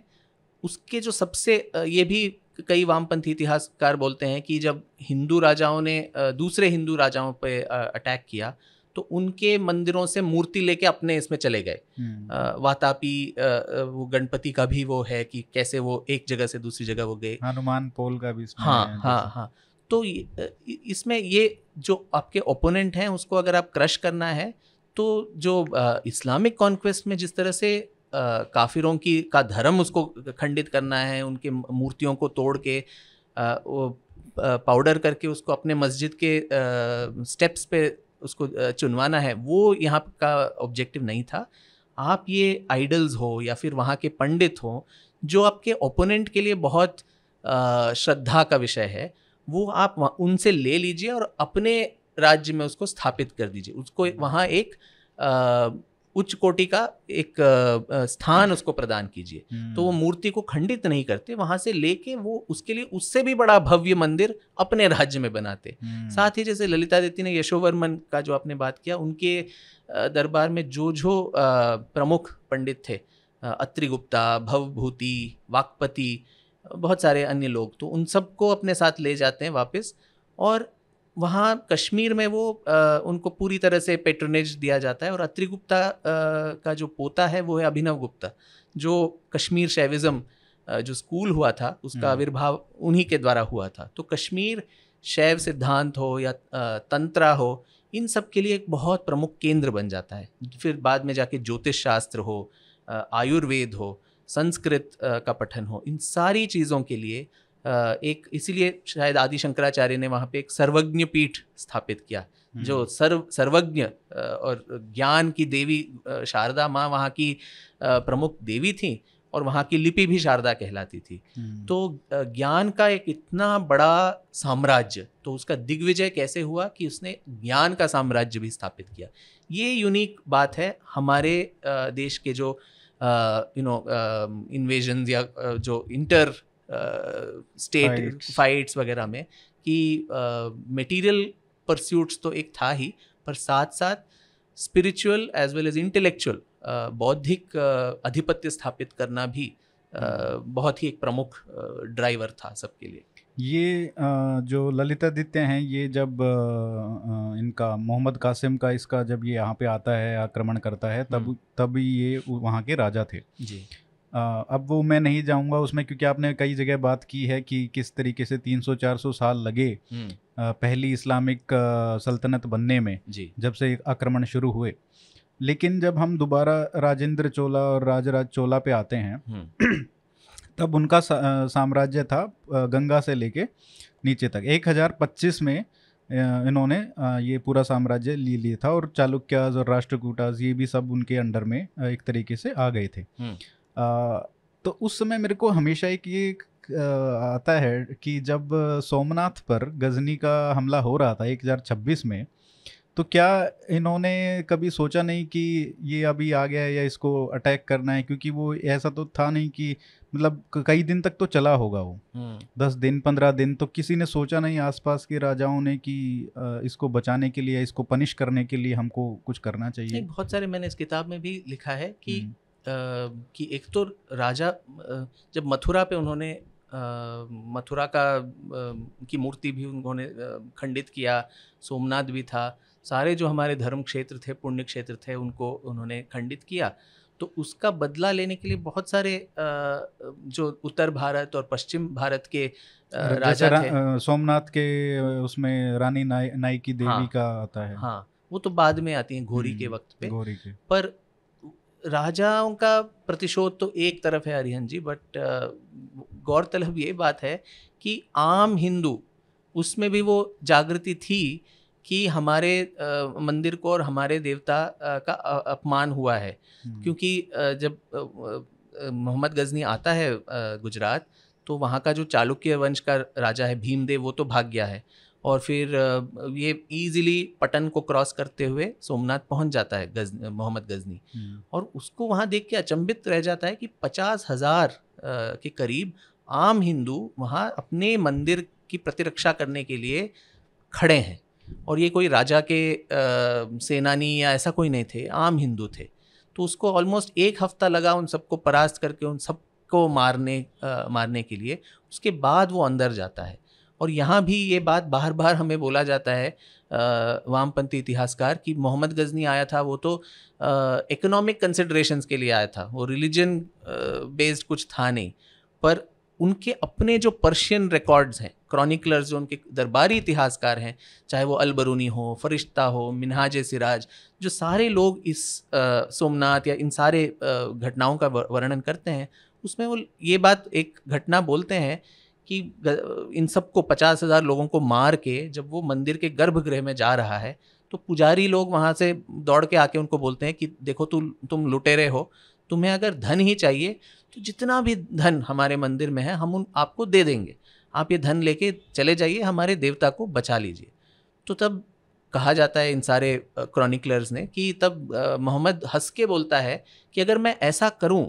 उसके जो सबसे ये भी कई वामपंथी इतिहासकार बोलते हैं कि जब हिंदू राजाओं ने दूसरे हिंदू राजाओं पर अटैक किया तो उनके मंदिरों से मूर्ति लेके अपने इसमें चले गए हम्म। वातापी वो गणपति का भी वो है कि कैसे वो एक जगह से दूसरी जगह वो गए हनुमान पोल का भी इसमें हाँ हाँ हाँ तो इसमें ये जो आपके ओपोनेंट हैं उसको अगर आप क्रश करना है तो जो इस्लामिक कॉन्क्वेस्ट में जिस तरह से काफिरों की का धर्म उसको खंडित करना है उनके मूर्तियों को तोड़ के वो पाउडर करके उसको अपने मस्जिद के स्टेप्स पे उसको चुनवाना है वो यहाँ का ऑब्जेक्टिव नहीं था आप ये आइडल्स हो या फिर वहाँ के पंडित हो जो आपके ओपोनेंट के लिए बहुत श्रद्धा का विषय है वो आप उनसे ले लीजिए और अपने राज्य में उसको स्थापित कर दीजिए उसको हम्म। वहाँ एक उच्च कोटि का एक स्थान उसको प्रदान कीजिए तो वो हम्म। मूर्ति को खंडित नहीं करते वहां से लेके वो उसके लिए उससे भी बड़ा भव्य मंदिर अपने राज्य में बनाते हम्म। साथ ही जैसे ललितादित्य ने यशोवर्मन का जो आपने बात किया उनके दरबार में जो जो प्रमुख पंडित थे अत्रि गुप्ता भवभूति वाकपति बहुत सारे अन्य लोग तो उन सबको अपने साथ ले जाते हैं वापस और वहाँ कश्मीर में वो आ, उनको पूरी तरह से पेट्रोनेज दिया जाता है और अत्रि गुप्ता का जो पोता है वो है अभिनव गुप्ता जो कश्मीर शैविज़म जो स्कूल हुआ था उसका हम्म। आविर्भाव उन्हीं के द्वारा हुआ था तो कश्मीर शैव सिद्धांत हो या तंत्रा हो इन सब के लिए एक बहुत प्रमुख केंद्र बन जाता है फिर बाद में जाके ज्योतिष शास्त्र हो आयुर्वेद हो संस्कृत का पठन हो इन सारी चीज़ों के लिए एक इसीलिए शायद आदि शंकराचार्य ने वहाँ पे एक सर्वज्ञ पीठ स्थापित किया जो हम्म। सर्व सर्वज्ञ और ज्ञान की देवी शारदा माँ वहाँ की प्रमुख देवी थी और वहाँ की लिपि भी शारदा कहलाती थी हम्म। तो ज्ञान का एक इतना बड़ा साम्राज्य तो उसका दिग्विजय कैसे हुआ कि उसने ज्ञान का साम्राज्य भी स्थापित किया ये यूनिक बात है हमारे देश के जो यू नो इन्वेजन या जो इंटर स्टेट फाइट्स वगैरह में कि मटेरियल परस्यूट्स तो एक था ही पर साथ साथ spiritual as well as intellectual बौद्धिक अधिपत्य स्थापित करना भी बहुत ही एक प्रमुख ड्राइवर था सबके लिए ये जो ललितादित्य हैं ये जब इनका मोहम्मद कासिम का इसका जब ये यहाँ पे आता है आक्रमण करता है तब हम्म। तब ये वहाँ के राजा थे जी अब वो मैं नहीं जाऊंगा उसमें क्योंकि आपने कई जगह बात की है कि किस तरीके से 300-400 साल लगे हम्म। पहली इस्लामिक सल्तनत बनने में जब से आक्रमण शुरू हुए लेकिन जब हम दोबारा राजेंद्र चोला और राजराज चोला पे आते हैं हम्म। तब उनका साम्राज्य था गंगा से लेके नीचे तक 1025 में इन्होंने ये पूरा साम्राज्य ले लिया था और चालुक्याज और राष्ट्रकूटाज ये भी सब उनके अंडर में एक तरीके से आ गए थे हम्म। तो उस समय मेरे को हमेशा एक ये आता है कि जब सोमनाथ पर गजनी का हमला हो रहा था 2026 में तो क्या इन्होंने कभी सोचा नहीं कि ये अभी आ गया है या इसको अटैक करना है क्योंकि वो ऐसा तो था नहीं कि मतलब कई दिन तक तो चला होगा वो हम्म। दस दिन पंद्रह दिन तो किसी ने सोचा नहीं आसपास के राजाओं ने कि इसको बचाने के लिए इसको पनिश करने के लिए हमको कुछ करना चाहिए बहुत सारे मैंने इस किताब में भी लिखा है कि हम्म। कि एक तो राजा जब मथुरा पे उन्होंने मथुरा का की मूर्ति भी उन्होंने खंडित किया सोमनाथ भी था सारे जो हमारे धर्म क्षेत्र थे पुण्य क्षेत्र थे उनको उन्होंने खंडित किया तो उसका बदला लेने के लिए बहुत सारे जो उत्तर भारत और पश्चिम भारत के राजा रा, थे सोमनाथ के उसमें रानी नाई, नाई की देवी हाँ, का आता है हाँ वो तो बाद में आती है घोरी के हम्म, वक्त पे घोरी के पर राजाओं का प्रतिशोध तो एक तरफ है हरिहन जी बट uh, गौरतलब ये बात है कि आम हिंदू उसमें भी वो जागृति थी कि हमारे uh, मंदिर को और हमारे देवता uh, का अपमान हुआ है हम्म। क्योंकि जब मोहम्मद गजनी आता है गुजरात तो वहाँ का जो चालुक्य वंश का राजा है भीमदेव वो तो भाग गया है और फिर ये इजीली पटन को क्रॉस करते हुए सोमनाथ पहुंच जाता है गज मोहम्मद गजनी हम्म। और उसको वहाँ देख के अचंभित रह जाता है कि पचास हज़ार के करीब आम हिंदू वहाँ अपने मंदिर की प्रतिरक्षा करने के लिए खड़े हैं और ये कोई राजा के सेनानी या ऐसा कोई नहीं थे आम हिंदू थे तो उसको ऑलमोस्ट एक हफ्ता लगा उन सबको परास्त करके उन सबको मारने आ, मारने के लिए उसके बाद वो अंदर जाता है और यहाँ भी ये बात बार बार हमें बोला जाता है वामपंथी इतिहासकार कि मोहम्मद गजनी आया था वो तो इकोनॉमिक कंसिड्रेशन के लिए आया था वो रिलीजन बेस्ड कुछ था नहीं पर उनके अपने जो पर्शियन रिकॉर्ड्स हैं क्रॉनिकलर्स जो उनके दरबारी इतिहासकार हैं चाहे वो अलबरूनी हो फरिश्ता हो मिनहाज सिराज जो सारे लोग इस सोमनाथ या इन सारे घटनाओं का वर्णन करते हैं उसमें वो ये बात एक घटना बोलते हैं कि इन सबको पचास हज़ार लोगों को मार के जब वो मंदिर के गर्भगृह में जा रहा है तो पुजारी लोग वहाँ से दौड़ के आके उनको बोलते हैं कि देखो तु, तुम लुटेरे हो तुम्हें अगर धन ही चाहिए तो जितना भी धन हमारे मंदिर में है हम उन आपको दे देंगे आप ये धन लेके चले जाइए हमारे देवता को बचा लीजिए तो तब कहा जाता है इन सारे क्रॉनिकलर्स ने कि तब मोहम्मद हंस के बोलता है कि अगर मैं ऐसा करूं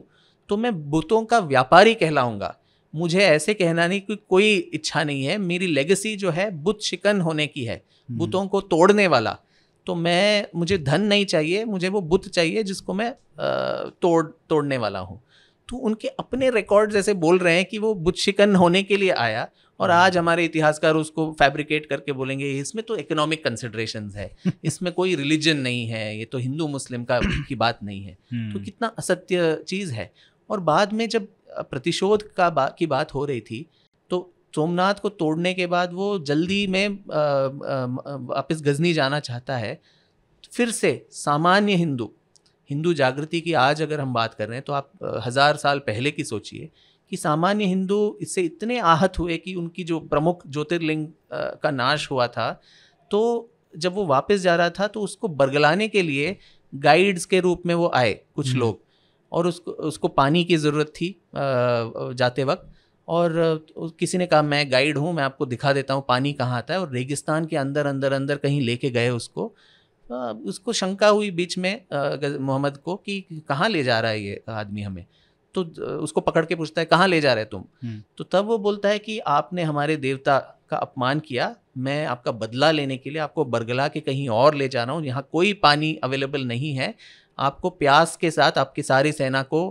तो मैं बुतों का व्यापारी कहलाऊंगा मुझे ऐसे कहना नहीं कि कोई इच्छा नहीं है मेरी लेगेसी जो है बुत शिकन होने की है हम्म। बुतों को तोड़ने वाला तो मैं मुझे धन नहीं चाहिए मुझे वो बुत चाहिए जिसको मैं तोड़ तोड़ने वाला हूँ तो उनके अपने रिकॉर्ड जैसे बोल रहे हैं कि वो बुत शिकन होने के लिए आया और हम्म। आज हमारे इतिहासकार उसको फैब्रिकेट करके बोलेंगे इसमें तो इकोनॉमिक कंसिड्रेशन है इसमें कोई रिलीजन नहीं है ये तो हिंदू मुस्लिम का की बात नहीं है तो हम्म। कितना असत्य चीज़ है और बाद में जब प्रतिशोध का बा, की बात हो रही थी तो सोमनाथ को तोड़ने के बाद वो जल्दी में वापस गजनी जाना चाहता है फिर से सामान्य हिंदू हिंदू जागृति की आज अगर हम बात कर रहे हैं तो आप हज़ार साल पहले की सोचिए कि सामान्य हिंदू इससे इतने आहत हुए कि उनकी जो प्रमुख ज्योतिर्लिंग का नाश हुआ था तो जब वो वापस जा रहा था तो उसको बरगलाने के लिए गाइड्स के रूप में वो आए कुछ हम्म। लोग और उसको उसको पानी की ज़रूरत थी जाते वक्त और किसी ने कहा मैं गाइड हूँ मैं आपको दिखा देता हूँ पानी कहाँ आता है और रेगिस्तान के अंदर अंदर अंदर कहीं लेके गए उसको उसको शंका हुई बीच में मोहम्मद को कि कहाँ ले जा रहा है ये आदमी हमें तो उसको पकड़ के पूछता है कहाँ ले जा रहे तुम हम्म। तो तब वो बोलता है कि आपने हमारे देवता का अपमान किया मैं आपका बदला लेने के लिए आपको बरगला के कहीं और ले जा रहा हूँ यहाँ कोई पानी अवेलेबल नहीं है आपको प्यास के साथ आपकी सारी सेना को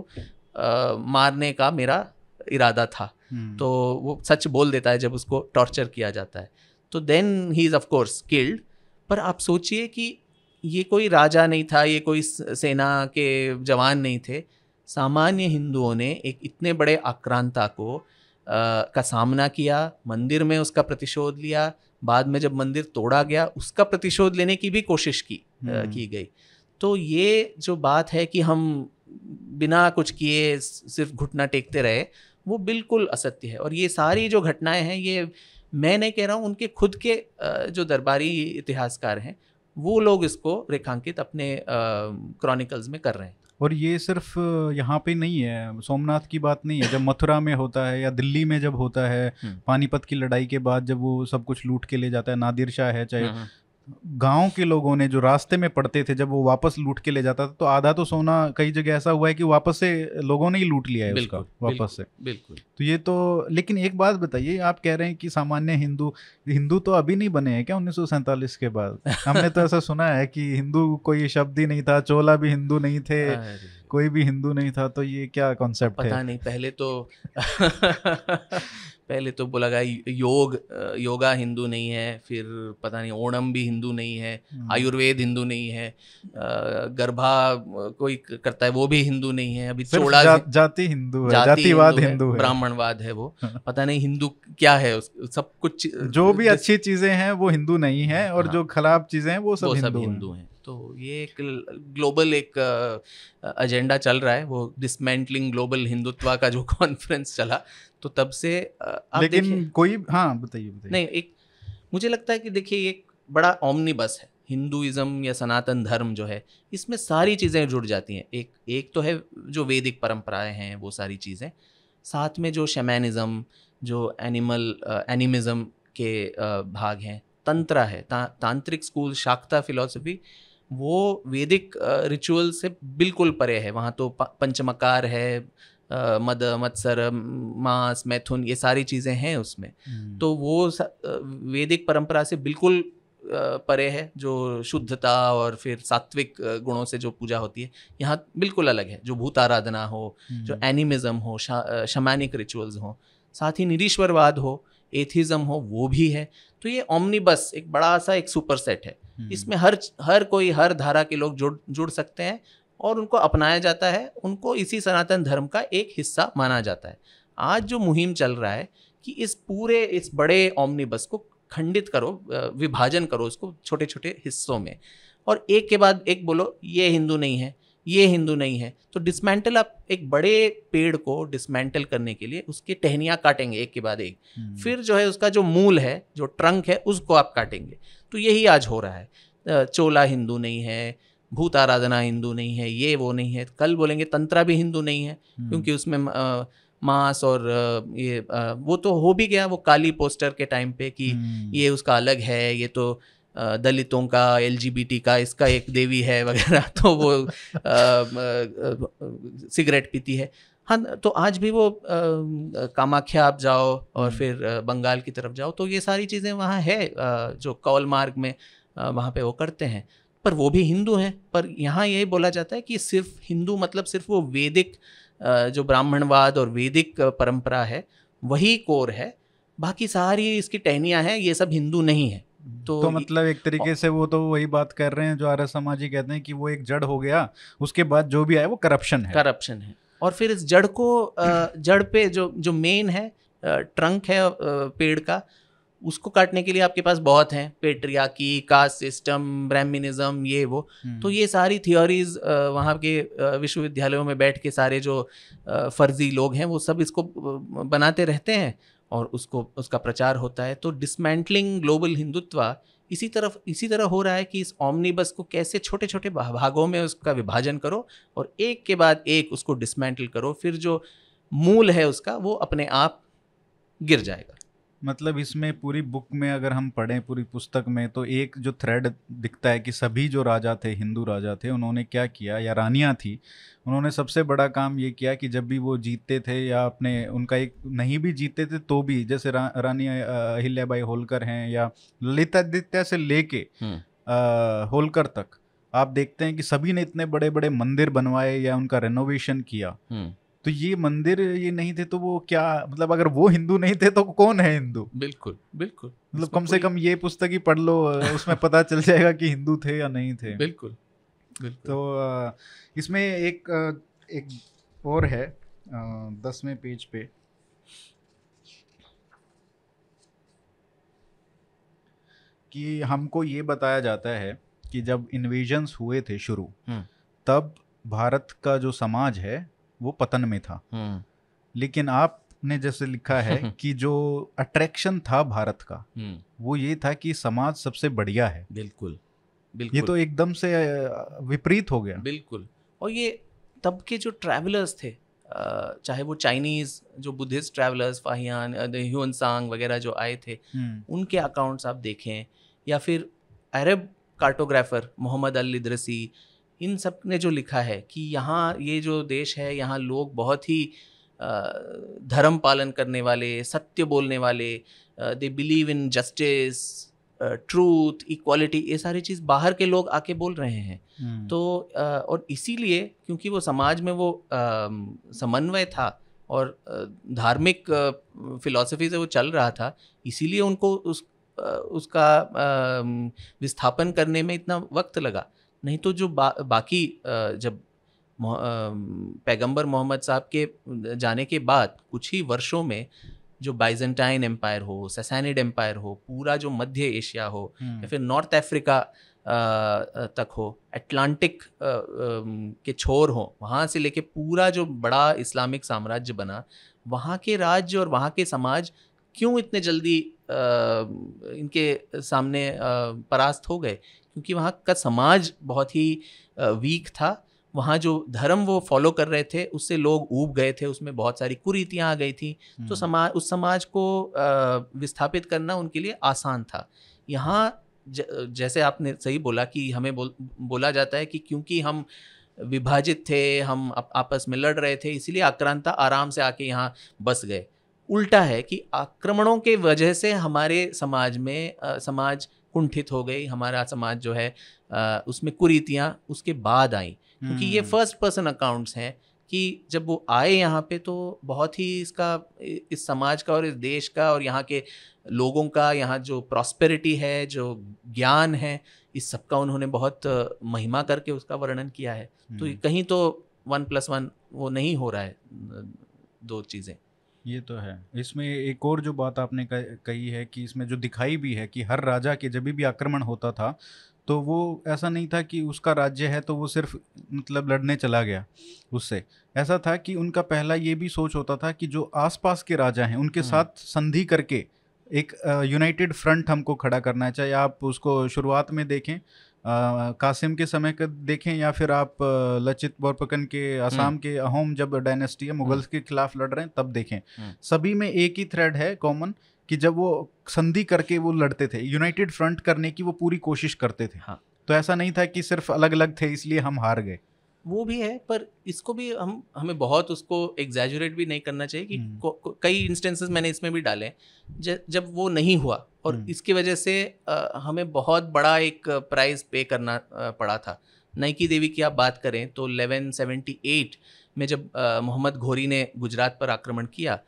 आ, मारने का मेरा इरादा था हम्म। तो वो सच बोल देता है जब उसको टॉर्चर किया जाता है तो then he is of course killed पर आप सोचिए कि ये कोई राजा नहीं था ये कोई सेना के जवान नहीं थे सामान्य हिंदुओं ने एक इतने बड़े आक्रांता को आ, का सामना किया मंदिर में उसका प्रतिशोध लिया बाद में जब मंदिर तोड़ा गया उसका प्रतिशोध लेने की भी कोशिश की आ, हम्म। की गई तो ये जो बात है कि हम बिना कुछ किए सिर्फ घुटना टेकते रहे वो बिल्कुल असत्य है और ये सारी जो घटनाएं हैं ये मैं नहीं कह रहा हूँ उनके खुद के जो दरबारी इतिहासकार हैं वो लोग इसको रेखांकित अपने क्रॉनिकल्स में कर रहे हैं और ये सिर्फ यहाँ पे नहीं है सोमनाथ की बात नहीं है जब मथुरा में होता है या दिल्ली में जब होता है हम्म। पानीपत की लड़ाई के बाद जब वो सब कुछ लूट के ले जाता है नादिर शाह है चाहे हम्म, हम्म। गांव के लोगों ने जो रास्ते में पड़ते थे जब वो वापस लूट के ले जाता था तो आधा तो सोना कई जगह ऐसा हुआ है कि वापस से लोगों ने ही लूट लिया है उसका वापस से बिल्कुल तो ये तो लेकिन एक बात बताइए आप कह रहे हैं कि सामान्य हिंदू हिंदू तो अभी नहीं बने हैं क्या उन्नीस के बाद हमने तो ऐसा सुना है कि हिंदू कोई शब्द ही नहीं था चोला भी हिंदू नहीं थे कोई भी हिंदू नहीं था तो ये क्या कॉन्सेप्ट पता है? नहीं पहले तो पहले तो बोला गया योग योगा हिंदू नहीं है फिर पता नहीं ओणम भी हिंदू नहीं है हम्म। आयुर्वेद हिंदू नहीं है गरबा कोई करता है वो भी हिंदू नहीं है अभी चोड़ा जा, जाति हिंदू है जातिवाद हिंदू है ब्राह्मणवाद है वो हाँ। पता नहीं हिंदू क्या है उस, सब कुछ जो भी अच्छी चीजें हैं वो हिंदू नहीं है और हाँ। जो खराब चीजें हैं वो सब हिंदू हैं तो ये एक ग्लोबल एक एजेंडा चल रहा है वो डिसमेंटलिंग ग्लोबल हिंदुत्व का जो कॉन्फ्रेंस चला तो तब से आप लेकिन कोई हाँ बताइए बताइए नहीं एक मुझे लगता है कि देखिए एक बड़ा ओमनी बस है हिंदुइज्म या सनातन धर्म जो है इसमें सारी चीज़ें जुड़ जाती हैं एक एक तो है जो वैदिक परंपराएं हैं वो सारी चीज़ें साथ में जो शमैनिज़म जो एनिमल एनिमिज़म के भाग हैं तंत्रा है ता, तांत्रिक स्कूल शाक्ता फिलॉसफी वो वैदिक रिचुअल से बिल्कुल परे है वहाँ तो पंचमकार है मद मत्सर मांस मैथुन ये सारी चीज़ें हैं उसमें हम्म। तो वो वैदिक परंपरा से बिल्कुल परे है जो शुद्धता और फिर सात्विक गुणों से जो पूजा होती है यहाँ बिल्कुल अलग है जो भूत आराधना हो जो एनिमिज्म हो शमैनिक रिचुअल्स हो साथ ही निरीश्वरवाद हो एथिज्म हो वो भी है तो ये ओमनीबस एक बड़ा सा एक सुपर सेट है हम्म। इसमें हर हर कोई हर धारा के लोग जुड़ जुड़ सकते हैं और उनको अपनाया जाता है उनको इसी सनातन धर्म का एक हिस्सा माना जाता है आज जो मुहिम चल रहा है कि इस पूरे इस बड़े ओमनी बस को खंडित करो विभाजन करो उसको छोटे छोटे हिस्सों में और एक के बाद एक बोलो ये हिंदू नहीं है ये हिंदू नहीं है तो डिसमेंटल आप एक बड़े पेड़ को डिसमेंटल करने के लिए उसके टहनियाँ काटेंगे एक के बाद एक हम्म। फिर जो है उसका जो मूल है जो ट्रंक है उसको आप काटेंगे तो यही आज हो रहा है चोला हिंदू नहीं है भूत आराधना हिंदू नहीं है ये वो नहीं है कल बोलेंगे तंत्रा भी हिंदू नहीं है हम्म। क्योंकि उसमें मांस और ये वो तो हो भी गया वो काली पोस्टर के टाइम पे कि हम्म। ये उसका अलग है ये तो दलितों का एल का इसका एक देवी है वगैरह तो वो सिगरेट पीती है हाँ तो आज भी वो कामाख्या आप जाओ और हम्म। फिर बंगाल की तरफ जाओ तो ये सारी चीज़ें वहाँ है जो कौल मार्ग में वहाँ पे वो करते हैं पर वो भी हिंदू हैं पर यहाँ यही बोला जाता है कि सिर्फ हिंदू मतलब सिर्फ वो वैदिक जो ब्राह्मणवाद और वैदिक परंपरा है वही कोर है बाकी सारी इसकी टहनियाँ हैं ये सब हिंदू नहीं है तो, तो मतलब एक तरीके से वो तो वही बात कर रहे हैं जो आर्य समाज ही कहते हैं कि वो एक जड़ हो गया उसके बाद जो भी आया वो करप्शन है करप्शन है और फिर इस जड़ को जड़ पे जो जो मेन है ट्रंक है पेड़ का उसको काटने के लिए आपके पास बहुत हैं पेट्रिया की कास्ट सिस्टम ब्राह्मिनिज्म ये वो हम्म। तो ये सारी थियोरीज वहाँ के विश्वविद्यालयों में बैठ के सारे जो फर्जी लोग हैं वो सब इसको बनाते रहते हैं और उसको उसका प्रचार होता है तो डिसमेंटलिंग ग्लोबल हिंदुत्व इसी तरफ इसी तरह हो रहा है कि इस ओमनी बस को कैसे छोटे छोटे भागों में उसका विभाजन करो और एक के बाद एक उसको डिसमेंटल करो फिर जो मूल है उसका वो अपने आप गिर जाएगा मतलब इसमें पूरी बुक में अगर हम पढ़ें पूरी पुस्तक में तो एक जो थ्रेड दिखता है कि सभी जो राजा थे हिंदू राजा थे उन्होंने क्या किया या रानियाँ थी उन्होंने सबसे बड़ा काम ये किया कि जब भी वो जीतते थे या अपने उनका एक नहीं भी जीतते थे तो भी जैसे रा, रानी अहिल्याबाई होलकर हैं या ललितादित्य से लेके हम्म। होलकर तक आप देखते हैं कि सभी ने इतने बड़े बड़े मंदिर बनवाए या उनका रेनोवेशन किया हम्म। तो ये मंदिर ये नहीं थे तो वो क्या मतलब अगर वो हिंदू नहीं थे तो कौन है हिंदू बिल्कुल बिल्कुल मतलब कम से कम ये पुस्तक ही पढ़ लो उसमें पता चल जाएगा कि हिंदू थे या नहीं थे बिल्कुल, तो इसमें एक एक और है दसवें पेज पे कि हमको ये बताया जाता है कि जब इन्वेजन्स हुए थे शुरू हम्म। तब भारत का जो समाज है वो पतन में था हम्म। लेकिन आपने जैसे लिखा है कि जो अट्रैक्शन था भारत का हम्म। वो ये था कि समाज सबसे बढ़िया है बिल्कुल बिल्कुल ये तो एकदम से विपरीत हो गया बिल्कुल और ये तब के जो ट्रैवलर्स थे चाहे वो चाइनीज जो बुद्धिस्ट ट्रैवलर्स फाहियान ह्यून सांग वगैरह जो आए थे हम्म। उनके अकाउंट्स आप देखें या फिर अरब कार्टोग्राफर मोहम्मद अल इदरसी इन सब ने जो लिखा है कि यहाँ ये जो देश है यहाँ लोग बहुत ही धर्म पालन करने वाले सत्य बोलने वाले they believe in justice truth equality ये सारी चीज़ बाहर के लोग आके बोल रहे हैं hmm. तो uh, और इसीलिए क्योंकि वो समाज में वो uh, समन्वय था और धार्मिक फिलॉसफी से वो चल रहा था इसीलिए उनको उस उसका विस्थापन करने में इतना वक्त लगा नहीं तो जो बा, बाकी जब पैगंबर मोहम्मद साहब के जाने के बाद कुछ ही वर्षों में जो बाइजेंटाइन एम्पायर हो ससैनिड एम्पायर हो पूरा जो मध्य एशिया हो हम्म। या फिर नॉर्थ अफ्रीका तक हो अटलांटिक के छोर हो वहाँ से लेके पूरा जो बड़ा इस्लामिक साम्राज्य बना वहाँ के राज्य और वहाँ के समाज क्यों इतने जल्दी इनके सामने परास्त हो गए क्योंकि वहाँ का समाज बहुत ही वीक था वहाँ जो धर्म वो फॉलो कर रहे थे उससे लोग ऊब गए थे उसमें बहुत सारी कुरीतियाँ आ गई थी तो हम्म। समाज उस समाज को विस्थापित करना उनके लिए आसान था यहाँ जैसे आपने सही बोला कि हमें बोल बोला जाता है कि क्योंकि हम विभाजित थे हम आप, आपस में लड़ रहे थे इसलिए आक्रांता आराम से आके यहाँ बस गए उल्टा है कि आक्रमणों के वजह से हमारे समाज में आ, समाज कुंठित हो गई हमारा समाज जो है उसमें कुरीतियाँ उसके बाद आई क्योंकि ये फर्स्ट पर्सन अकाउंट्स हैं कि जब वो आए यहाँ पे तो बहुत ही इसका इस समाज का और इस देश का और यहाँ के लोगों का यहाँ जो प्रॉस्पेरिटी है जो ज्ञान है इस सब का उन्होंने बहुत महिमा करके उसका वर्णन किया है तो हम्म। कहीं तो वन प्लस वन वो नहीं हो रहा है दो चीज़ें ये तो है इसमें एक और जो बात आपने कही है कि इसमें जो दिखाई भी है कि हर राजा के जब भी आक्रमण होता था तो वो ऐसा नहीं था कि उसका राज्य है तो वो सिर्फ मतलब लड़ने चला गया उससे ऐसा था कि उनका पहला ये भी सोच होता था कि जो आसपास के राजा हैं उनके हम्म। साथ संधि करके एक यूनाइटेड फ्रंट हमको खड़ा करना है चाहे आप उसको शुरुआत में देखें कासिम के समय का देखें या फिर आप लचित बोरपकन के असम हम्म। के अहोम जब डायनेस्टी है मुगल्स हम्म। के खिलाफ लड़ रहे हैं तब देखें हम्म। सभी में एक ही थ्रेड है कॉमन कि जब वो संधि करके वो लड़ते थे यूनाइटेड फ्रंट करने की वो पूरी कोशिश करते थे हाँ। तो ऐसा नहीं था कि सिर्फ अलग अलग थे इसलिए हम हार गए वो भी है पर इसको भी हम हमें बहुत उसको एग्जेजरेट भी नहीं करना चाहिए कि हम्म। कई इंस्टेंसेस मैंने इसमें भी डाले ज, जब वो नहीं हुआ और हम्म। इसकी वजह से आ, हमें बहुत बड़ा एक प्राइस पे करना आ, पड़ा था नाइकी देवी की आप बात करें तो 1178 में जब मोहम्मद घोरी ने गुजरात पर आक्रमण किया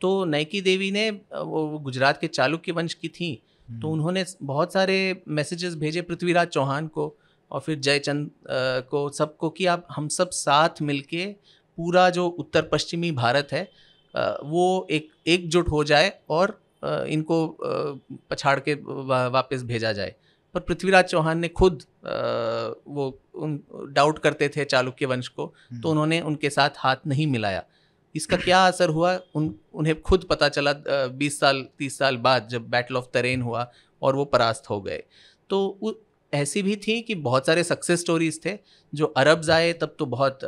तो नाइकी देवी ने वो गुजरात के चालुक्य वंश की थी तो हम्म। उन्होंने बहुत सारे मैसेजेस भेजे पृथ्वीराज चौहान को और फिर जयचंद को सबको कि आप हम सब साथ मिलके पूरा जो उत्तर पश्चिमी भारत है वो एक एकजुट हो जाए और इनको पछाड़ के वापस भेजा जाए पर पृथ्वीराज चौहान ने खुद वो उन डाउट करते थे चालुक्य वंश को हम्म। तो उन्होंने उनके साथ हाथ नहीं मिलाया इसका क्या असर हुआ उन उन्हें खुद पता चला बीस साल तीस साल बाद जब बैटल ऑफ तरेन हुआ और वो परास्त हो गए तो ऐसी भी थी कि बहुत सारे सक्सेस स्टोरीज थे जो अरब्स आए तब तो बहुत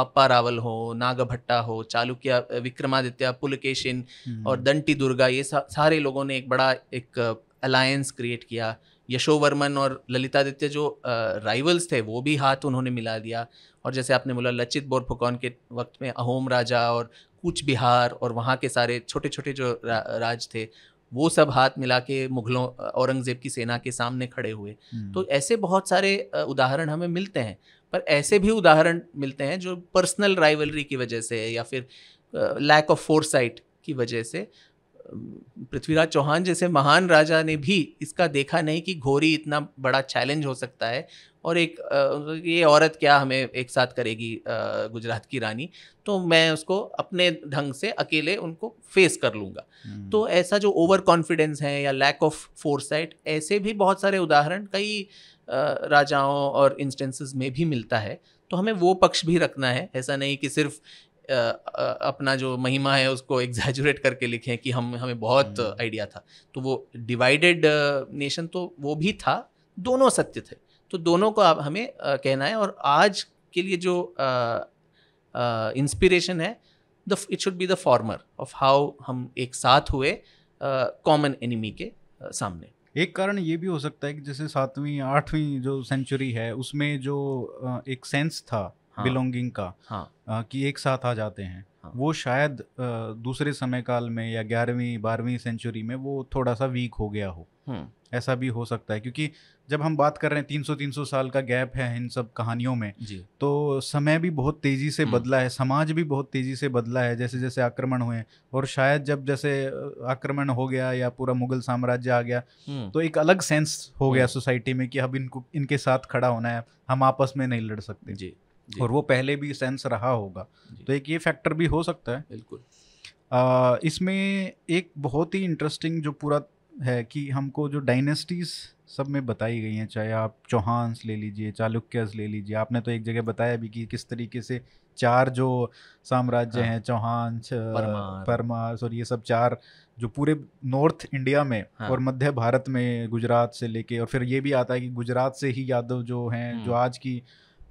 बप्पा रावल हो नागा भट्टा हो चालुक्य विक्रमादित्य पुलकेशिन हम्म। और दंटी दुर्गा ये सा, सारे लोगों ने एक बड़ा एक अलायंस क्रिएट किया यशोवर्मन और ललितादित्य जो राइवल्स थे वो भी हाथ उन्होंने मिला दिया और जैसे आपने बोला लचित बोरफुकौन के वक्त में अहोम राजा और कुछ बिहार और वहाँ के सारे छोटे छोटे जो रा, राज थे वो सब हाथ मिला के मुगलों औरंगज़ेब की सेना के सामने खड़े हुए हम्म। तो ऐसे बहुत सारे उदाहरण हमें मिलते हैं पर ऐसे भी उदाहरण मिलते हैं जो पर्सनल राइवलरी की वजह से या फिर लैक ऑफ फोरसाइट की वजह से पृथ्वीराज चौहान जैसे महान राजा ने भी इसका देखा नहीं कि घोरी इतना बड़ा चैलेंज हो सकता है और एक ये औरत क्या हमें एक साथ करेगी गुजरात की रानी तो मैं उसको अपने ढंग से अकेले उनको फेस कर लूँगा हम्म। तो ऐसा जो ओवर कॉन्फिडेंस है या लैक ऑफ फोरसाइट ऐसे भी बहुत सारे उदाहरण कई राजाओं और इंस्टेंसेस में भी मिलता है तो हमें वो पक्ष भी रखना है ऐसा नहीं कि सिर्फ अपना जो महिमा है उसको एग्जैजुरेट करके लिखें कि हम हमें बहुत आइडिया हम्म। था तो वो डिवाइडेड नेशन तो वो भी था दोनों सत्य थे तो दोनों को आप हमें कहना है और आज के लिए जो इंस्पिरेशन है the it should be the former of how हम एक साथ हुए कॉमन एनिमी के सामने एक कारण ये भी हो सकता है कि जैसे सातवीं आठवीं जो सेंचुरी है उसमें जो एक सेंस था हाँ। बिलोंगिंग का हाँ. कि एक साथ आ जाते हैं हाँ. वो शायद दूसरे समय काल में या ग्यारहवीं बारहवीं सेंचुरी में वो थोड़ा सा वीक हो गया हो ऐसा भी हो सकता है क्योंकि जब हम बात कर रहे हैं 300 300 साल का गैप है इन सब कहानियों में तो समय भी बहुत तेजी से बदला है समाज भी बहुत तेजी से बदला है जैसे जैसे आक्रमण हुए और शायद जब जैसे आक्रमण हो गया या पूरा मुगल साम्राज्य आ गया तो एक अलग सेंस हो गया सोसाइटी में कि अब इनको इनके साथ खड़ा होना है हम आपस में नहीं लड़ सकते जी और वो पहले भी सेंस रहा होगा तो एक ये फैक्टर भी हो सकता है बिल्कुल इसमें एक बहुत ही इंटरेस्टिंग जो पूरा है कि हमको जो डायनेस्टीज़ सब में बताई गई हैं चाहे आप चौहानस ले लीजिए चालुक्यस ले लीजिए आपने तो एक जगह बताया भी कि किस तरीके से चार जो साम्राज्य हाँ। हैं चौहान परमार, परमार और ये सब चार जो पूरे नॉर्थ इंडिया में हाँ। और मध्य भारत में गुजरात से लेके और फिर ये भी आता है कि गुजरात से ही यादव जो हैं हम्म। जो आज की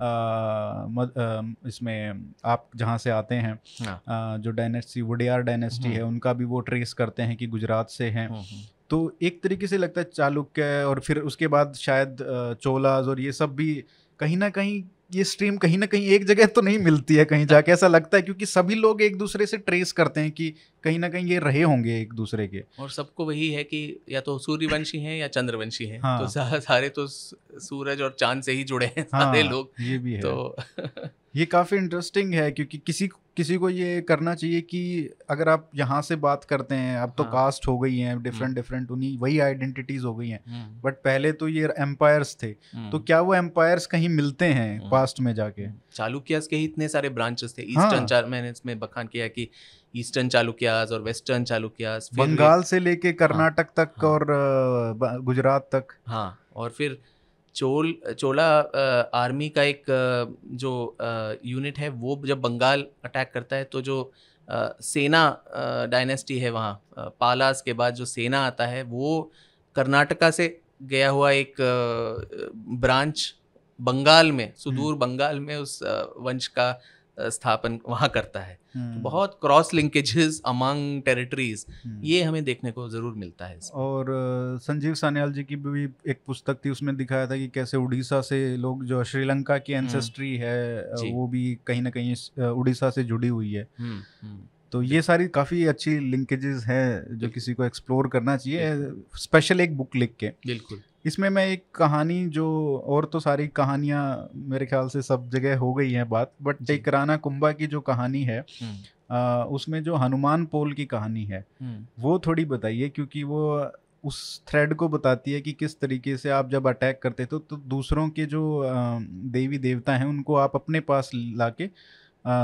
इसमें आप जहाँ से आते हैं हाँ। जो डायनेस्टी वुडियार डायनेस्टी है हम्म। उनका भी वो ट्रेस करते हैं कि गुजरात से हैं हम्म, हम्म। तो एक तरीके से लगता है चालुक्य और फिर उसके बाद शायद चोलाज और ये सब भी कहीं ना कहीं ये स्ट्रीम कहीं ना कहीं एक जगह तो नहीं मिलती है कहीं जाके ऐसा लगता है क्योंकि सभी लोग एक दूसरे से ट्रेस करते हैं कि कहीं ना कहीं ये रहे होंगे एक दूसरे के और सबको वही है कि या तो सूर्यवंशी हैं या चंद्रवंशी हैं तो हाँ। तो सारे तो सूरज और चांद से ही जुड़े हैं सारे हाँ, लोग ये भी है तो ये काफ़ी इंटरेस्टिंग है क्योंकि किसी किसी को ये करना चाहिए कि अगर आप यहाँ से बात करते हैं अब तो हाँ। कास्ट हो गई हैं डिफरेंट डिफरेंट हम्म। उन्हीं वही आइडेंटिटीज हो गई हैं बट हम्म। पहले तो ये एम्पायर्स थे हम्म। तो क्या वो एम्पायर्स कहीं मिलते हैं पास्ट में जाके चालुक्यास के ही इतने सारे ब्रांचेस थे ईस्टर्न हाँ। चार मैंने इसमें बखान किया कि ईस्टर्न चालुक्यास और वेस्टर्न चालुक्यास बंगाल से लेके हाँ। कर्नाटक तक हाँ। और गुजरात तक हाँ और फिर चोल चोला आर्मी का एक जो यूनिट है वो जब बंगाल अटैक करता है तो जो सेना डायनेस्टी है वहाँ पालास के बाद जो सेना आता है वो कर्नाटका से गया हुआ एक ब्रांच बंगाल में सुदूर हम्म। बंगाल में उस वंश का स्थापन वहाँ करता है तो हम्म। बहुत क्रॉस लिंकेजेस अमंग टेरिटरीज ये हमें देखने को ज़रूर मिलता है और संजीव सान्याल जी की भी एक पुस्तक थी उसमें दिखाया था कि कैसे उड़ीसा से लोग जो श्रीलंका की एंसेस्ट्री हम्म। है वो भी कहीं ना कहीं उड़ीसा से जुड़ी हुई है हम्म, तो ये सारी काफ़ी अच्छी लिंकेजेस हैं जो किसी को एक्सप्लोर करना चाहिए स्पेशल एक बुक लिख के बिल्कुल इसमें मैं एक कहानी जो और तो सारी कहानियाँ मेरे ख्याल से सब जगह हो गई है बात बट एक राना कुंभा की जो कहानी है आ, हम्म। उसमें जो हनुमान पोल की कहानी है हम्म। वो थोड़ी बताइए क्योंकि वो उस थ्रेड को बताती है कि किस तरीके से आप जब अटैक करते थे तो दूसरों के जो देवी देवता हैं उनको आप अपने पास ला के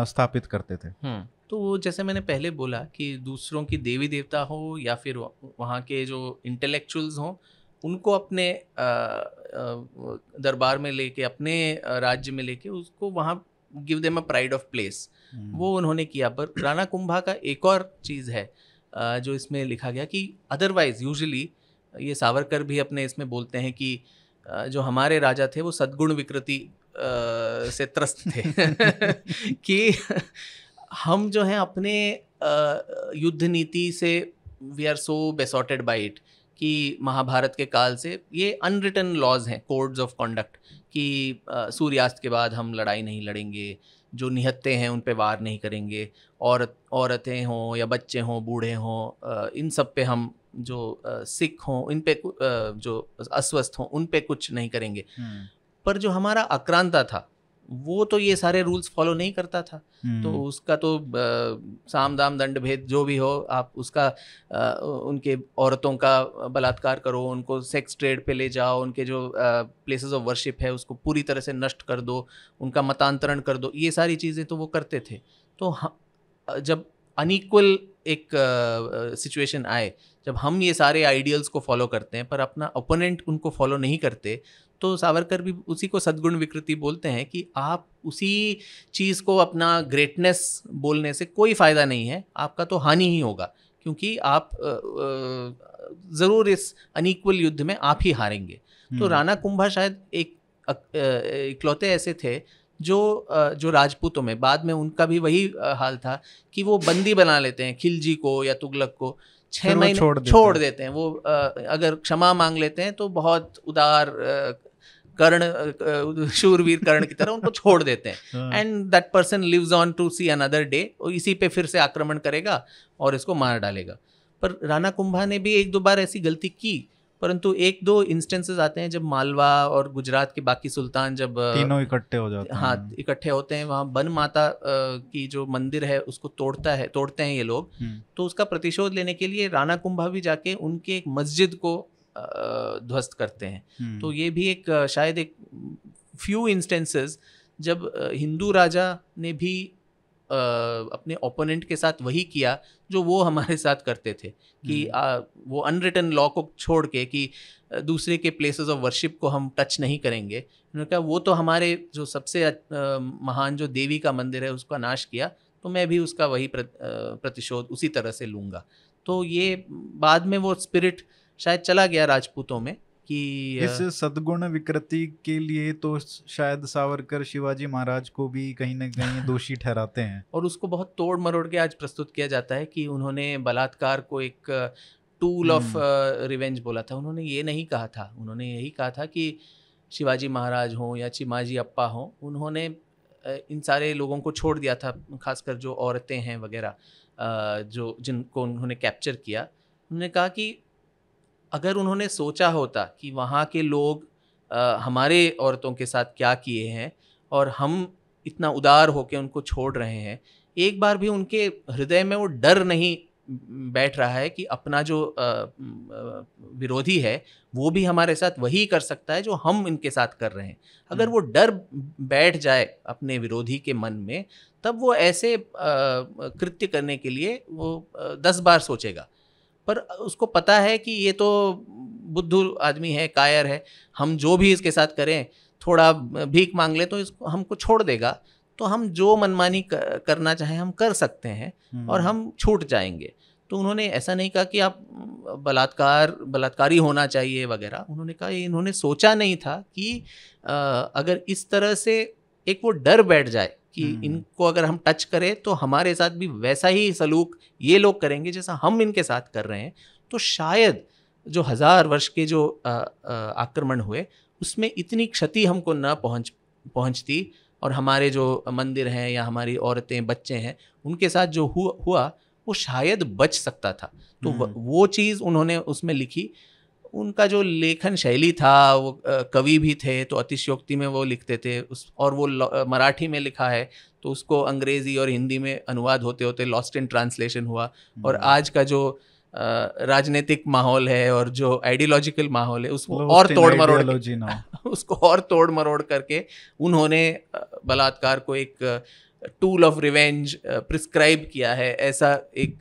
स्थापित करते थे हम्म। तो वो जैसे मैंने पहले बोला कि दूसरों की देवी देवता हो या फिर वहाँ के जो इंटेलेक्चुअल्स हों उनको अपने दरबार में लेके अपने राज्य में लेके उसको वहाँ give them a pride of place वो उन्होंने किया पर राणा कुंभा का एक और चीज़ है जो इसमें लिखा गया कि अदरवाइज यूजली ये सावरकर भी अपने इसमें बोलते हैं कि जो हमारे राजा थे वो सद्गुण विकृति से त्रस्त थे कि हम जो हैं अपने युद्ध नीति से we are so besotted by it कि महाभारत के काल से ये अनरिटन लॉज हैं कोड्स ऑफ कॉन्डक्ट कि सूर्यास्त के बाद हम लड़ाई नहीं लड़ेंगे जो निहत्ते हैं उन पे वार नहीं करेंगे औरत औरतें हों या बच्चे हों बूढ़े हों इन सब पे हम जो सिख हों इन पे जो अस्वस्थ हों उन पे कुछ नहीं करेंगे हम्म। पर जो हमारा आक्रांता था वो तो ये सारे रूल्स फॉलो नहीं करता था हम्म। तो उसका तो आ, साम दाम दंड भेद जो भी हो आप उसका आ, उनके औरतों का बलात्कार करो उनको सेक्स ट्रेड पे ले जाओ उनके जो प्लेसेस ऑफ वर्शिप है उसको पूरी तरह से नष्ट कर दो उनका मतांतरण कर दो ये सारी चीज़ें तो वो करते थे तो जब अनिक्वल एक सिचुएशन आए जब हम ये सारे आइडियल्स को फॉलो करते हैं पर अपना ओपोनेंट उनको फॉलो नहीं करते तो सावरकर भी उसी को सद्गुण विकृति बोलते हैं कि आप उसी चीज़ को अपना ग्रेटनेस बोलने से कोई फ़ायदा नहीं है आपका तो हानि ही होगा क्योंकि आप ज़रूर इस अनईक्वल युद्ध में आप ही हारेंगे तो हम्म। राणा कुंभा शायद एक इकलौते ऐसे थे जो जो राजपूतों में बाद में उनका भी वही हाल था कि वो बंदी बना लेते हैं खिलजी को या तुगलक को छः महीने छोड़ देते, छोड़ देते हैं वो अगर क्षमा मांग लेते हैं तो बहुत उदार कर्ण शूरवीर कर्ण की तरह उनको छोड़ देते हैं and that person lives on to see another day और इसी पे फिर से आक्रमण करेगा और इसको मार डालेगा पर राणा कुंभा ने भी एक दो बार ऐसी गलती की परंतु एक दो इंस्टेंसेस आते हैं जब मालवा और गुजरात के बाकी सुल्तान जब तीनों इकट्ठे हो जाते हाँ इकट्ठे होते हैं वहाँ बन माता की जो मंदिर है उसको तोड़ता है तोड़ते हैं ये लोग हम्म। तो उसका प्रतिशोध लेने के लिए राणा कुंभा भी जाके उनके एक मस्जिद को ध्वस्त करते हैं हम्म। तो ये भी एक शायद एक फ्यू इंस्टेंसेस जब हिंदू राजा ने भी अपने ओपोनेंट के साथ वही किया जो वो हमारे साथ करते थे कि हम्म। आ, वो अनरिटन लॉ को छोड़ के कि दूसरे के प्लेसेस ऑफ वर्शिप को हम टच नहीं करेंगे उन्होंने कहा वो तो हमारे जो सबसे आ, महान जो देवी का मंदिर है उसका नाश किया तो मैं भी उसका वही आ, प्रतिशोध उसी तरह से लूँगा तो ये बाद में वो स्पिरिट शायद चला गया राजपूतों में कि इस सदगुण विकृति के लिए तो शायद सावरकर शिवाजी महाराज को भी कहीं ना कहीं दोषी ठहराते हैं और उसको बहुत तोड़ मरोड़ के आज प्रस्तुत किया जाता है कि उन्होंने बलात्कार को एक टूल ऑफ रिवेंज बोला था उन्होंने ये नहीं कहा था उन्होंने यही कहा था कि शिवाजी महाराज हों या चिमाजी अप्पा हों उन्होंने इन सारे लोगों को छोड़ दिया था खासकर जो औरतें हैं वगैरह जो जिनको उन्होंने कैप्चर किया उन्होंने कहा कि अगर उन्होंने सोचा होता कि वहाँ के लोग आ, हमारे औरतों के साथ क्या किए हैं और हम इतना उदार होकर उनको छोड़ रहे हैं एक बार भी उनके हृदय में वो डर नहीं बैठ रहा है कि अपना जो विरोधी है वो भी हमारे साथ वही कर सकता है जो हम इनके साथ कर रहे हैं अगर वो डर बैठ जाए अपने विरोधी के मन में तब वो ऐसे कृत्य करने के लिए वो दस बार सोचेगा पर उसको पता है कि ये तो बुद्धू आदमी है कायर है हम जो भी इसके साथ करें थोड़ा भीख मांग ले तो इसको हमको छोड़ देगा तो हम जो मनमानी करना चाहें हम कर सकते हैं हम्म। और हम छूट जाएंगे तो उन्होंने ऐसा नहीं कहा कि आप बलात्कार बलात्कारी होना चाहिए वगैरह उन्होंने कहा इन्होंने सोचा नहीं था कि आ, अगर इस तरह से एक वो डर बैठ जाए कि हम्म। इनको अगर हम टच करें तो हमारे साथ भी वैसा ही सलूक ये लोग करेंगे जैसा हम इनके साथ कर रहे हैं तो शायद जो हज़ार वर्ष के जो आक्रमण हुए उसमें इतनी क्षति हमको ना पहुंच पहुंचती और हमारे जो मंदिर हैं या हमारी औरतें बच्चे हैं उनके साथ जो हुआ हुआ वो शायद बच सकता था तो हम्म। वो चीज़ उन्होंने उसमें लिखी उनका जो लेखन शैली था वो कवि भी थे तो अतिशयोक्ति में वो लिखते थे उस और वो मराठी में लिखा है तो उसको अंग्रेज़ी और हिंदी में अनुवाद होते होते लॉस्ट इन ट्रांसलेशन हुआ और हम्म। आज का जो राजनीतिक माहौल है और जो आइडियोलॉजिकल माहौल है उसको और तोड़ मरोड़ उसको और तोड़ मरोड़ करके उन्होंने बलात्कार को एक टूल ऑफ रिवेंज प्रिस्क्राइब किया है ऐसा एक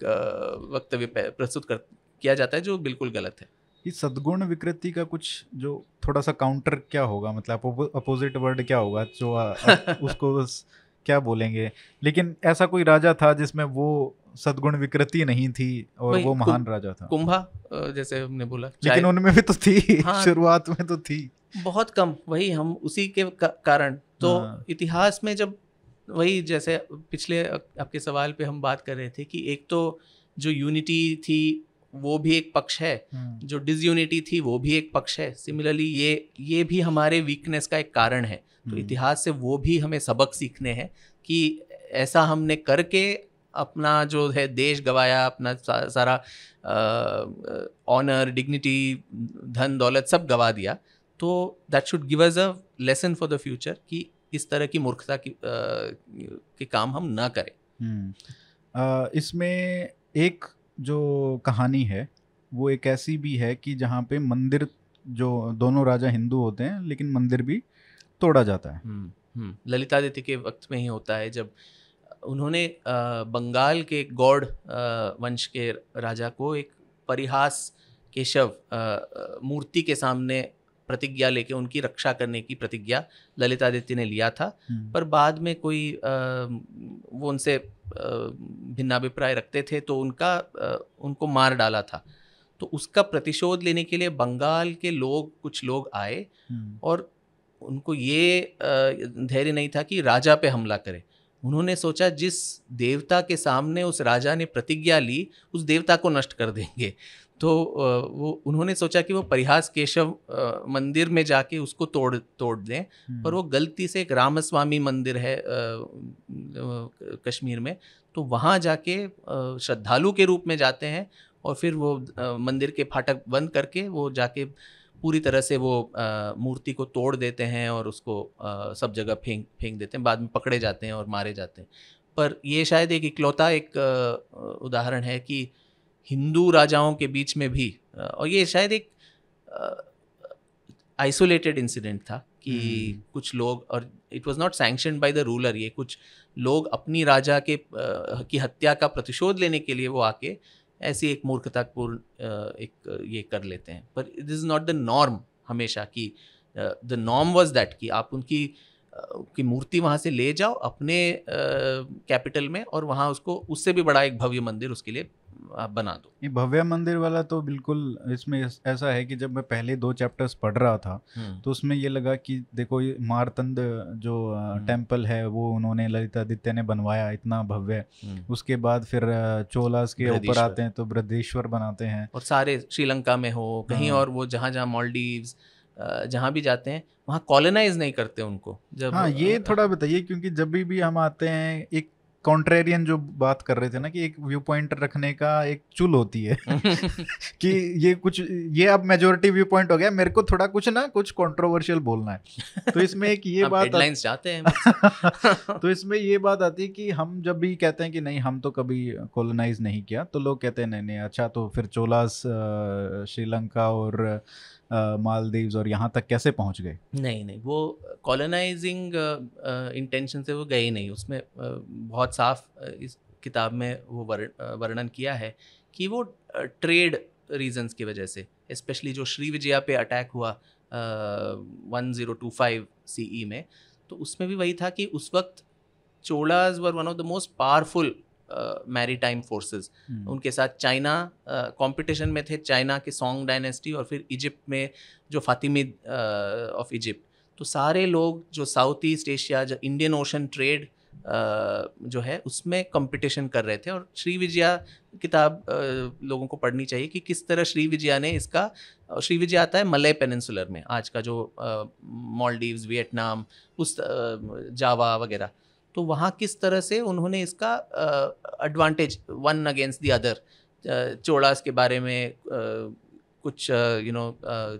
वक्तव्य प्रस्तुत कर किया जाता है जो बिल्कुल गलत है ये सद्गुण विकृति का कुछ जो थोड़ा सा काउंटर क्या होगा मतलब अपोजिट वर्ड क्या होगा जो आ, उसको उस क्या बोलेंगे लेकिन ऐसा कोई राजा था जिसमें वो सदगुण विकृति नहीं थी और वो महान राजा था कुंभा जैसे हमने बोला लेकिन उनमें भी तो थी हाँ, शुरुआत में तो थी बहुत कम वही हम उसी के कारण तो हाँ। इतिहास में जब वही जैसे पिछले आपके सवाल पे हम बात कर रहे थे कि एक तो जो यूनिटी थी वो भी एक पक्ष है हम्म। जो डिजयूनिटी थी वो भी एक पक्ष है सिमिलरली ये ये भी हमारे वीकनेस का एक कारण है तो हम्म। इतिहास से वो भी हमें सबक सीखने हैं कि ऐसा हमने करके अपना जो है देश गवाया अपना सारा ऑनर डिग्निटी धन दौलत सब गवा दिया तो that should give us a lesson for the future कि इस तरह की मूर्खता की आ, के काम हम ना करें हम्म। इसमें एक जो कहानी है वो एक ऐसी भी है कि जहाँ पे मंदिर जो दोनों राजा हिंदू होते हैं लेकिन मंदिर भी तोड़ा जाता है हम्म, हम्म। ललितादित्य के वक्त में ही होता है जब उन्होंने बंगाल के गौड़ वंश के राजा को एक परिहास के शव मूर्ति के सामने प्रतिज्ञा लेके उनकी रक्षा करने की प्रतिज्ञा ललित आदित्य ने लिया था हम्म। पर बाद में कोई आ, वो उनसे भिन्नाभिप्राय रखते थे तो उनका आ, उनको मार डाला था तो उसका प्रतिशोध लेने के लिए बंगाल के लोग कुछ लोग आए हम्म। और उनको ये धैर्य नहीं था कि राजा पे हमला करे उन्होंने सोचा जिस देवता के सामने उस राजा ने प्रतिज्ञा ली उस देवता को नष्ट कर देंगे तो वो उन्होंने सोचा कि वो परिहास केशव मंदिर में जाके उसको तोड़ तोड़ दें पर हम्म। वो गलती से एक रामस्वामी मंदिर है कश्मीर में तो वहाँ जाके श्रद्धालु के रूप में जाते हैं और फिर वो मंदिर के फाटक बंद करके वो जाके पूरी तरह से वो मूर्ति को तोड़ देते हैं और उसको सब जगह फेंक फेंक देते हैं बाद में पकड़े जाते हैं और मारे जाते हैं पर ये शायद एक इकलौता एक उदाहरण है कि हिंदू राजाओं के बीच में भी और ये शायद एक आइसोलेटेड इंसिडेंट था कि हम्म। कुछ लोग और it was not sanction by the ruler ये कुछ लोग अपनी राजा के की हत्या का प्रतिशोध लेने के लिए वो आके ऐसी एक मूर्खतापूर्ण एक ये कर लेते हैं पर it is not the norm हमेशा कि द नॉर्म वॉज दैट कि आप उनकी की मूर्ति वहाँ से ले जाओ अपने कैपिटल में और वहाँ उसको उससे भी बड़ा एक भव्य मंदिर उसके लिए आप बना दो ये भव्य मंदिर वाला तो बिल्कुल इसमें ऐसा है कि जब मैं पहले दो चैप्टर्स पढ़ रहा था हम्म। तो उसमें ये लगा कि देखो ये मारतंद जो टेंपल हम्म। है वो उन्होंने ललितादित्य ने बनवाया इतना भव्य हम्म। उसके बाद फिर चोलास के ऊपर आते हैं तो बृद्धेश्वर बनाते हैं और सारे श्रीलंका में हो कहीं हाँ। और वो जहाँ जहाँ मॉलडीव जहाँ भी जाते हैं वहाँ कॉलोनाइज नहीं करते उनको जब हाँ ये थोड़ा बताइए क्योंकि जब भी हम आते हैं एक कॉन्ट्रेरियन जो बात कर रहे थे ना कि एक व्यू पॉइंट रखने का एक चुल होती है कि ये कुछ ये अब मेजोरिटी व्यू पॉइंट हो गया मेरे को थोड़ा कुछ ना कुछ कंट्रोवर्शियल बोलना है तो इसमें एक ये बात आ... जाते हैं तो इसमें ये बात आती है कि हम जब भी कहते हैं कि नहीं हम तो कभी कॉलोनाइज नहीं किया तो लोग कहते हैं नहीं नहीं अच्छा तो फिर चोलास श्रीलंका और मालदीव और यहाँ तक कैसे पहुँच गए नहीं नहीं वो कॉलोनाइजिंग इंटेंशन से वो गए नहीं उसमें बहुत साफ इस किताब में वो वर्णन किया है कि वो ट्रेड रीजंस की वजह से स्पेशली जो श्री विजया पे अटैक हुआ one zero two five C E में तो उसमें भी वही था कि उस वक्त Cholas were one of the most powerful maritime forces उनके साथ चाइना uh, में थे चाइना के सॉन्ग डायनेस्टी और फिर इजिप्ट में जो फातिमी ऑफ इजिप्ट तो सारे लोग जो साउथ ईस्ट एशिया जो इंडियन ओशन ट्रेड जो है उसमें कंपटीशन कर रहे थे और श्री विजया किताब लोगों को पढ़नी चाहिए कि किस तरह श्री विजया ने इसका श्री विजया आता है मलय पेनिनसुलर में आज का जो मॉलडीव्स वियतनाम उस जावा वगैरह तो वहाँ किस तरह से उन्होंने इसका advantage one against the other Chodas के बारे में आ, कुछ यू नो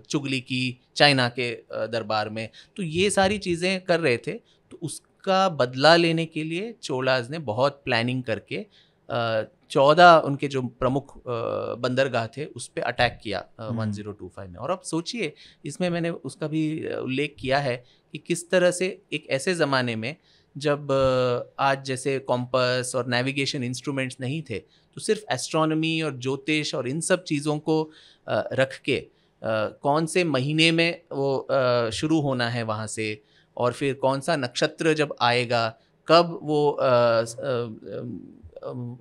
चुगली की चाइना के दरबार में तो ये सारी चीज़ें कर रहे थे तो उसका बदला लेने के लिए चोलाज ने बहुत प्लानिंग करके चौदह उनके जो प्रमुख बंदरगाह थे उस पर अटैक किया वन ज़ीरो टू फाइव में और अब सोचिए इसमें मैंने उसका भी उल्लेख किया है कि किस तरह से एक ऐसे ज़माने में जब आज जैसे कॉम्पस और नेविगेशन इंस्ट्रूमेंट्स नहीं थे तो सिर्फ एस्ट्रोनॉमी और ज्योतिष और इन सब चीज़ों को रख के कौन से महीने में वो शुरू होना है वहाँ से और फिर कौन सा नक्षत्र जब आएगा कब वो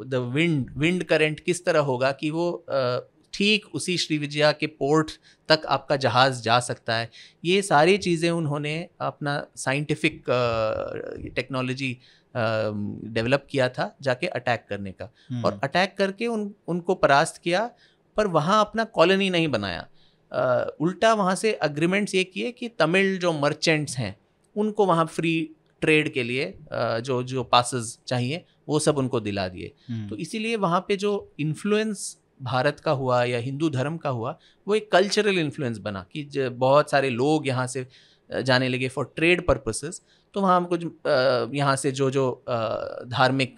द विंड विंड करंट किस तरह होगा कि वो ठीक उसी श्री विजया के पोर्ट तक आपका जहाज़ जा सकता है ये सारी चीज़ें उन्होंने अपना साइंटिफिक टेक्नोलॉजी डेवलप किया था जाके अटैक करने का हम्म। और अटैक करके उन उनको परास्त किया पर वहाँ अपना कॉलोनी नहीं बनाया आ, उल्टा वहाँ से अग्रीमेंट्स ये किए कि तमिल जो मर्चेंट्स हैं उनको वहाँ फ्री ट्रेड के लिए जो जो पासिस चाहिए वो सब उनको दिला दिए हम्म। तो इसीलिए वहाँ पे जो इन्फ्लुएंस भारत का हुआ या हिंदू धर्म का हुआ वो एक कल्चरल इन्फ्लुएंस बना कि बहुत सारे लोग यहाँ से जाने लगे फॉर ट्रेड पर्पसेस तो वहाँ कुछ यहाँ से जो जो धार्मिक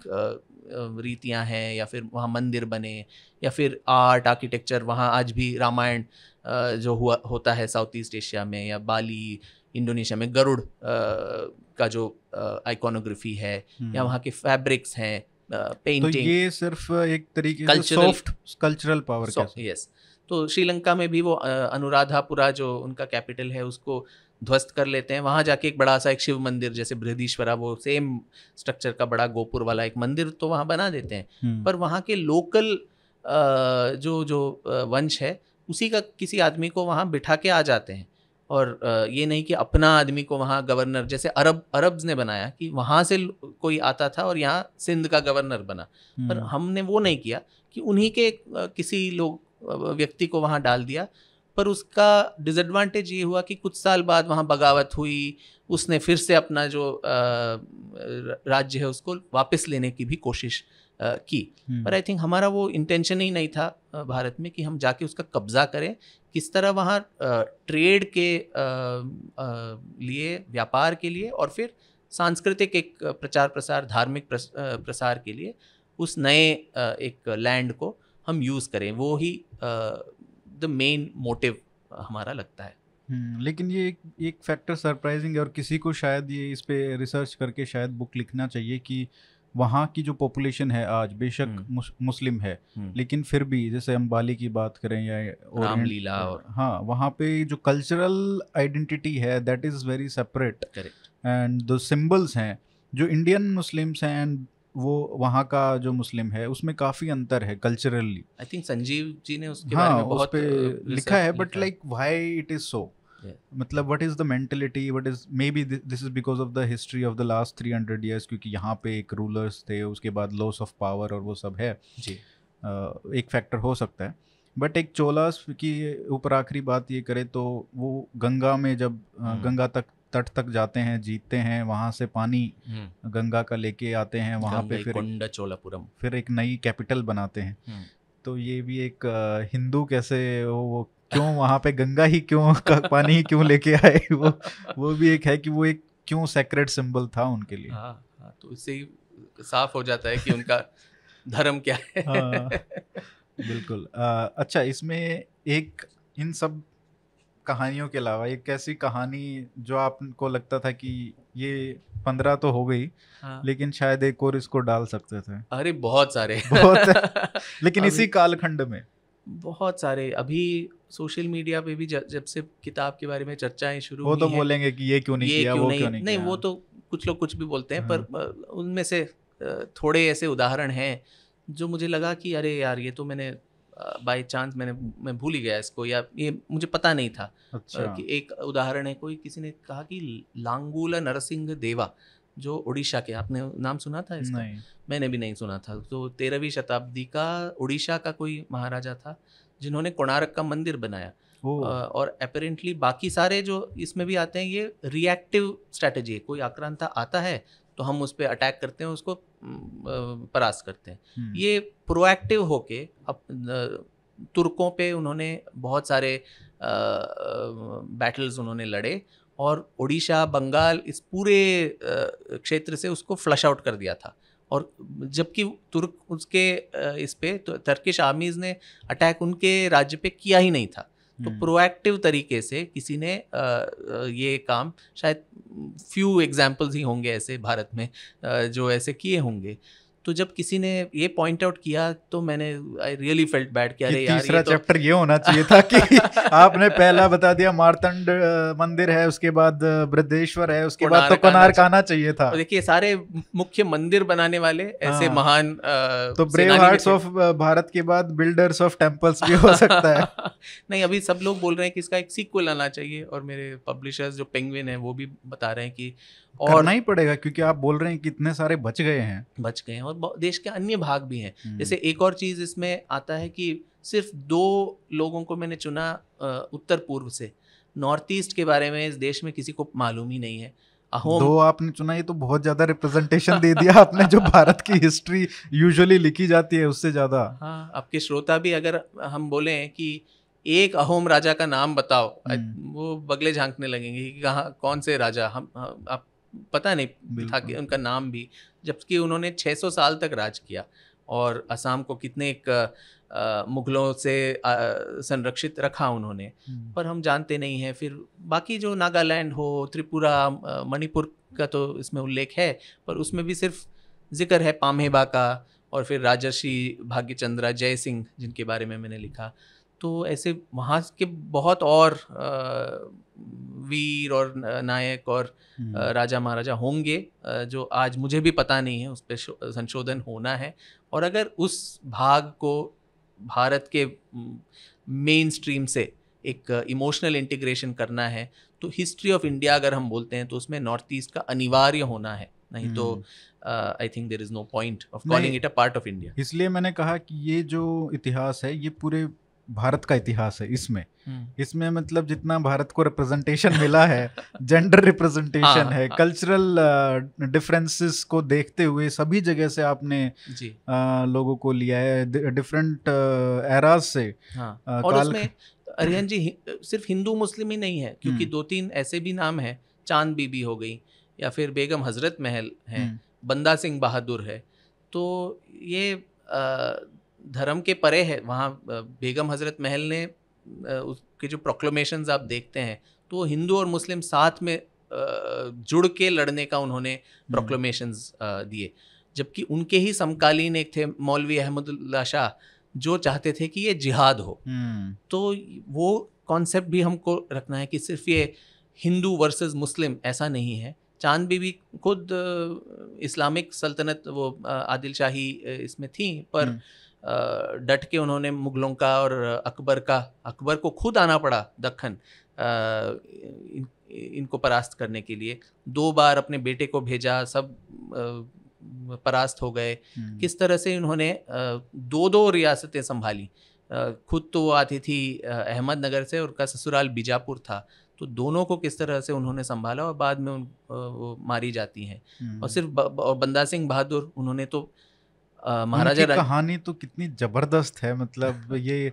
रीतियाँ हैं या फिर वहाँ मंदिर बने या फिर आर्ट आर्किटेक्चर वहाँ आज भी रामायण जो हुआ होता है साउथ ईस्ट एशिया में या बाली इंडोनेशिया में गरुड़ का जो आइकोनोग्राफी है हम्म। या वहाँ के फैब्रिक्स हैं पेंटिंग uh, तो ये सिर्फ एक तरीके सॉफ्ट कल्चरल पावर यस तो श्रीलंका में भी वो uh, अनुराधापुरा जो उनका कैपिटल है उसको ध्वस्त कर लेते हैं वहाँ जाके एक बड़ा सा एक शिव मंदिर जैसे बृहदीश्वरा वो सेम स्ट्रक्चर का बड़ा गोपुर वाला एक मंदिर तो वहाँ बना देते हैं हम्म। पर वहाँ के लोकल uh, जो जो वंश है उसी का किसी आदमी को वहाँ बिठा के आ जाते हैं और ये नहीं कि अपना आदमी को वहाँ गवर्नर जैसे अरब अरब्स ने बनाया कि वहाँ से कोई आता था और यहाँ सिंध का गवर्नर बना पर हम्म। हमने वो नहीं किया कि उन्हीं के किसी लोग व्यक्ति को वहाँ डाल दिया पर उसका डिसएडवांटेज ये हुआ कि कुछ साल बाद वहाँ बगावत हुई उसने फिर से अपना जो राज्य है उसको वापस लेने की भी कोशिश की हम्म। पर आई थिंक हमारा वो इंटेंशन ही नहीं था भारत में कि हम जाके उसका कब्जा करें किस तरह वहाँ ट्रेड के लिए व्यापार के लिए और फिर सांस्कृतिक एक प्रचार प्रसार धार्मिक प्रसार के लिए उस नए एक लैंड को हम यूज़ करें वो ही द मेन मोटिव हमारा लगता है हम्म, लेकिन ये एक एक फैक्टर सरप्राइजिंग है और किसी को शायद ये इस पर रिसर्च करके शायद बुक लिखना चाहिए कि वहाँ की जो पॉपुलेशन है आज बेशक हम्म। मुस्लिम है हम्म। लेकिन फिर भी जैसे हम बाली की बात करें या रामलीला और हाँ वहाँ पे जो कल्चरल आइडेंटिटी है that is very separate and the symbols हैं जो इंडियन मुस्लिम्स हैं एंड वो वहाँ का जो मुस्लिम है उसमें काफी अंतर है culturally I think Sanjeev ji ने उसके हाँ, बारे में बहुत उस पे uh, लिखा है but like why it is so मतलब what is the mentality what is maybe this is because of the history of the last three hundred years क्योंकि यहाँ पे एक रूलर्स थे उसके बाद लॉस ऑफ पावर और वो सब है जी uh, एक फैक्टर हो सकता है बट एक चोलास की ऊपर आखिरी बात ये करें तो वो गंगा में जब hmm. गंगा तक तट तक जाते हैं जीतते हैं वहाँ से पानी hmm. गंगा का लेके आते हैं वहाँ पे फिर चोलापुरम फिर एक नई कैपिटल बनाते हैं hmm. तो ये भी एक हिंदू कैसे वो क्यों वहाँ पे गंगा ही क्यों का पानी ही क्यों लेके आए वो वो भी एक है कि वो एक क्यों सेक्रेट सिंबल था उनके लिए हाँ हाँ तो इससे ही साफ हो जाता है कि उनका धर्म क्या है आ, हाँ, बिल्कुल आ, अच्छा इसमें एक इन सब कहानियों के अलावा एक ऐसी कहानी जो आपको लगता था कि ये पंद्रह तो हो गई हाँ। लेकिन शायद एक और इसको डाल सकते थे अरे बहुत सारे बहुत लेकिन इसी कालखंड में बहुत सारे अभी सोशल मीडिया पे भी जब से किताब के बारे में चर्चाएं शुरू वो तो है, बोलेंगे कि ये क्यों नहीं ये किया क्यों वो नहीं, क्यों नहीं नहीं किया। वो तो कुछ लोग कुछ भी बोलते हैं पर हाँ। उनमें से थोड़े ऐसे उदाहरण हैं जो मुझे लगा कि अरे यार ये तो मैंने बाय चांस मैंने मैं भूल ही गया इसको या ये मुझे पता नहीं था अच्छा। कि एक उदाहरण है कोई किसी ने कहा कि लांगूला नरसिंह देवा जो उड़ीसा के आपने नाम सुना था इसका मैंने भी नहीं सुना था तो तेरहवीं शताब्दी का उड़ीसा का कोई महाराजा था जिन्होंने कोणारक का मंदिर बनाया और अपेरेंटली बाकी सारे जो इसमें भी आते हैं ये रिएक्टिव स्ट्रैटेजी है कोई आक्रांता आता है तो हम उस पर अटैक करते हैं उसको परास करते हैं हम्म। ये प्रोएक्टिव होके अब तुर्कों पे उन्होंने बहुत सारे बैटल्स उन्होंने लड़े और उड़ीसा बंगाल इस पूरे क्षेत्र से उसको फ्लश आउट कर दिया था और जबकि तुर्क उसके इस पर तो तर्किश आर्मीज़ ने अटैक उनके राज्य पे किया ही नहीं था तो प्रोएक्टिव हम्म। तरीके से किसी ने ये काम शायद फ्यू एग्जाम्पल्स ही होंगे ऐसे भारत में जो ऐसे किए होंगे तो जब किसी ने ये पॉइंट आउट किया तो मैंने आई रियली फेल्ट बैड किया कि तीसरा यार तीसरा चैप्टर तो... ये होना चाहिए था कि आपने पहला बता दिया मारतंड मंदिर है उसके बाद बृद्धेश्वर है उसके बाद तो कोणार्क आना चाहिए था देखिए सारे मुख्य मंदिर बनाने वाले ऐसे हाँ। महान आ, तो ब्रेव हार्ट्स ऑफ भारत के बाद बिल्डर्स ऑफ टेम्पल्स भी हो सकता है नहीं अभी सब लोग बोल रहे हैं कि इसका एक सीक्वल आना चाहिए और मेरे पब्लिशर्स जो पेंगविन है वो भी बता रहे हैं कि और नहीं पड़ेगा क्योंकि आप बोल रहे हैं कि इतने सारे बच गए हैं बच गए हैं और देश के अन्य भाग भी हैं हम्म। जैसे एक और चीज़ इसमें आता है कि सिर्फ दो लोगों को मैंने चुना उत्तर पूर्व से नॉर्थ ईस्ट के बारे में इस देश में किसी को मालूम ही नहीं है अहोम दो आपने चुना ये तो बहुत ज़्यादा रिप्रेजेंटेशन दे दिया आपने जो भारत की हिस्ट्री यूजुअली लिखी जाती है उससे ज़्यादा हाँ आपके श्रोता भी अगर हम बोले कि एक अहोम राजा का नाम बताओ हम्म। वो बगले झांकने लगेंगे कि कहाँ कौन से राजा हम आप पता नहीं था कि उनका नाम भी जबकि उन्होंने 600 साल तक राज किया और असम को कितने एक मुगलों से आ, संरक्षित रखा उन्होंने हम्म। पर हम जानते नहीं हैं फिर बाकी जो नागालैंड हो त्रिपुरा मणिपुर का तो इसमें उल्लेख है पर उसमें भी सिर्फ जिक्र है पामहेबा का और फिर राजर्षि भाग्यचंद्रा जय सिंह जिनके बारे में मैंने लिखा तो ऐसे वहाँ के बहुत और वीर और नायक और हम्म। राजा महाराजा होंगे जो आज मुझे भी पता नहीं है उस पर संशोधन होना है और अगर उस भाग को भारत के मेन स्ट्रीम से एक इमोशनल इंटीग्रेशन करना है तो हिस्ट्री ऑफ इंडिया अगर हम बोलते हैं तो उसमें नॉर्थ ईस्ट का अनिवार्य होना है नहीं तो I think there is no point of calling it a part of India इसलिए मैंने कहा कि ये जो इतिहास है ये पूरे भारत का इतिहास है इसमें हम्म। इसमें मतलब जितना भारत को रिप्रेजेंटेशन मिला है जेंडर रिप्रेजेंटेशन है कल्चरल हाँ, डिफरेंसेस हाँ। uh, को देखते हुए सभी जगह से आपने जी. आ, uh, लोगों को लिया है डिफरेंट एराज uh, से हाँ. आ, और उसमें अरियन जी सिर्फ हिंदू मुस्लिम ही नहीं है क्योंकि हम्म। दो तीन ऐसे भी नाम है चांद बीबी हो गई या फिर बेगम हजरत महल है हम्म। बंदा सिंह बहादुर है तो ये धर्म के परे है वहाँ बेगम हजरत महल ने उसके जो प्रोक्लोमेशन आप देखते हैं तो हिंदू और मुस्लिम साथ में जुड़ के लड़ने का उन्होंने प्रोक्लोमेशन हम्म। दिए जबकि उनके ही समकालीन एक थे मौलवी अहमदुल्ला शाह जो चाहते थे कि ये जिहाद हो हम्म। तो वो कॉन्सेप्ट भी हमको रखना है कि सिर्फ ये हिंदू वर्सेस मुस्लिम ऐसा नहीं है चांद बीबी खुद इस्लामिक सल्तनत वो आदिल शाही इसमें थी पर हम्म। डट के उन्होंने मुगलों का और अकबर का अकबर को खुद आना पड़ा दखन इन, इनको परास्त करने के लिए दो बार अपने बेटे को भेजा सब परास्त हो गए हम्म। किस तरह से इन्होंने दो दो रियासतें संभाली खुद तो वो आती थी अहमदनगर से और उनका ससुराल बीजापुर था तो दोनों को किस तरह से उन्होंने संभाला और बाद में उन वो मारी जाती हैं हम्म। और सिर्फ और बंदा सिंह बहादुर उन्होंने तो महाराजा कहानी तो कितनी जबरदस्त है मतलब ये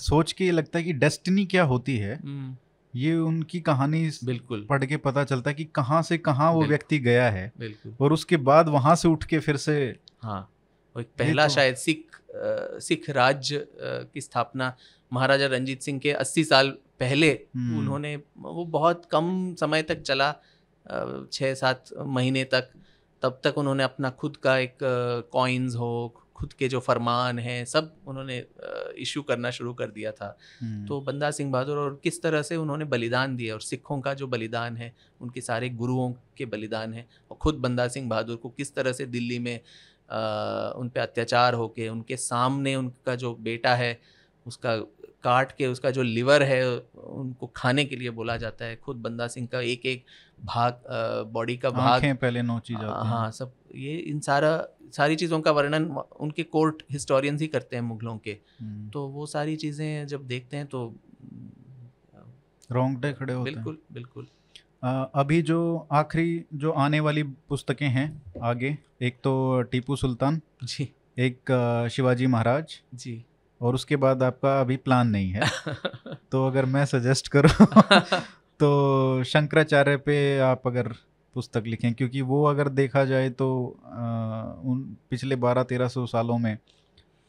सोच के ये लगता है कि डेस्टिनी क्या होती है हम्म। ये उनकी कहानी बिल्कुल पढ़ के पता चलता है कि कहाँ से कहाँ वो व्यक्ति गया है बिल्कुल और उसके बाद वहां से उठ के फिर से हाँ और एक पहला तो, शायद सिख सिख राज्य की स्थापना महाराजा रंजीत सिंह के 80 साल पहले हम्म। उन्होंने वो बहुत कम समय तक चला छः सात महीने तक तब तक उन्होंने अपना खुद का एक कॉइन्स हो खुद के जो फरमान हैं सब उन्होंने इशू करना शुरू कर दिया था हम्म। तो बंदा सिंह बहादुर और किस तरह से उन्होंने बलिदान दिया और सिखों का जो बलिदान है उनके सारे गुरुओं के बलिदान है और खुद बंदा सिंह बहादुर को किस तरह से दिल्ली में आ, उन पर अत्याचार होके उनके सामने उनका जो बेटा है उसका काट के उसका जो लिवर है उनको खाने के लिए बोला जाता है खुद बंदा सिंह का एक एक भाग बॉडी का भाग पहले नोची जाती हाँ, हाँ सब ये इन सारा सारी चीज़ों का वर्णन उनके कोर्ट हिस्टोरियंस ही करते हैं मुगलों के हम्म। तो वो सारी चीज़ें जब देखते हैं तो रोंगटे खड़े होते बिल्कुल हैं। बिल्कुल आ, अभी जो आखिरी जो आने वाली पुस्तकें हैं आगे एक तो टीपू सुल्तान जी एक शिवाजी महाराज जी और उसके बाद आपका अभी प्लान नहीं है तो अगर मैं सजेस्ट करूँ तो शंकराचार्य पे आप अगर पुस्तक लिखें क्योंकि वो अगर देखा जाए तो आ, उन पिछले बारह तेरह सौ सालों में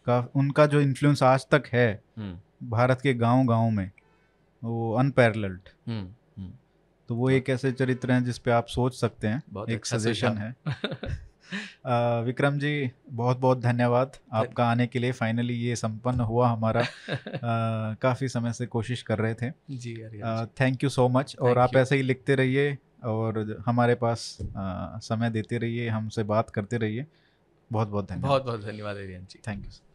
का उनका जो इन्फ्लुएंस आज तक है हम्म। भारत के गांव गांव में वो अनपैरल्ड हम्म, हम्म। तो वो एक ऐसे चरित्र हैं जिस पे आप सोच सकते हैं एक अच्छा सजेशन है विक्रम जी बहुत बहुत धन्यवाद आपका आने के लिए फाइनली ये संपन्न हुआ हमारा काफ़ी समय से कोशिश कर रहे थे जी थैंक यू सो मच और आप ऐसे ही लिखते रहिए और हमारे पास आ, समय देते रहिए हमसे बात करते रहिए बहुत बहुत धन्यवाद बहुत बहुत धन्यवाद जी थैंक यू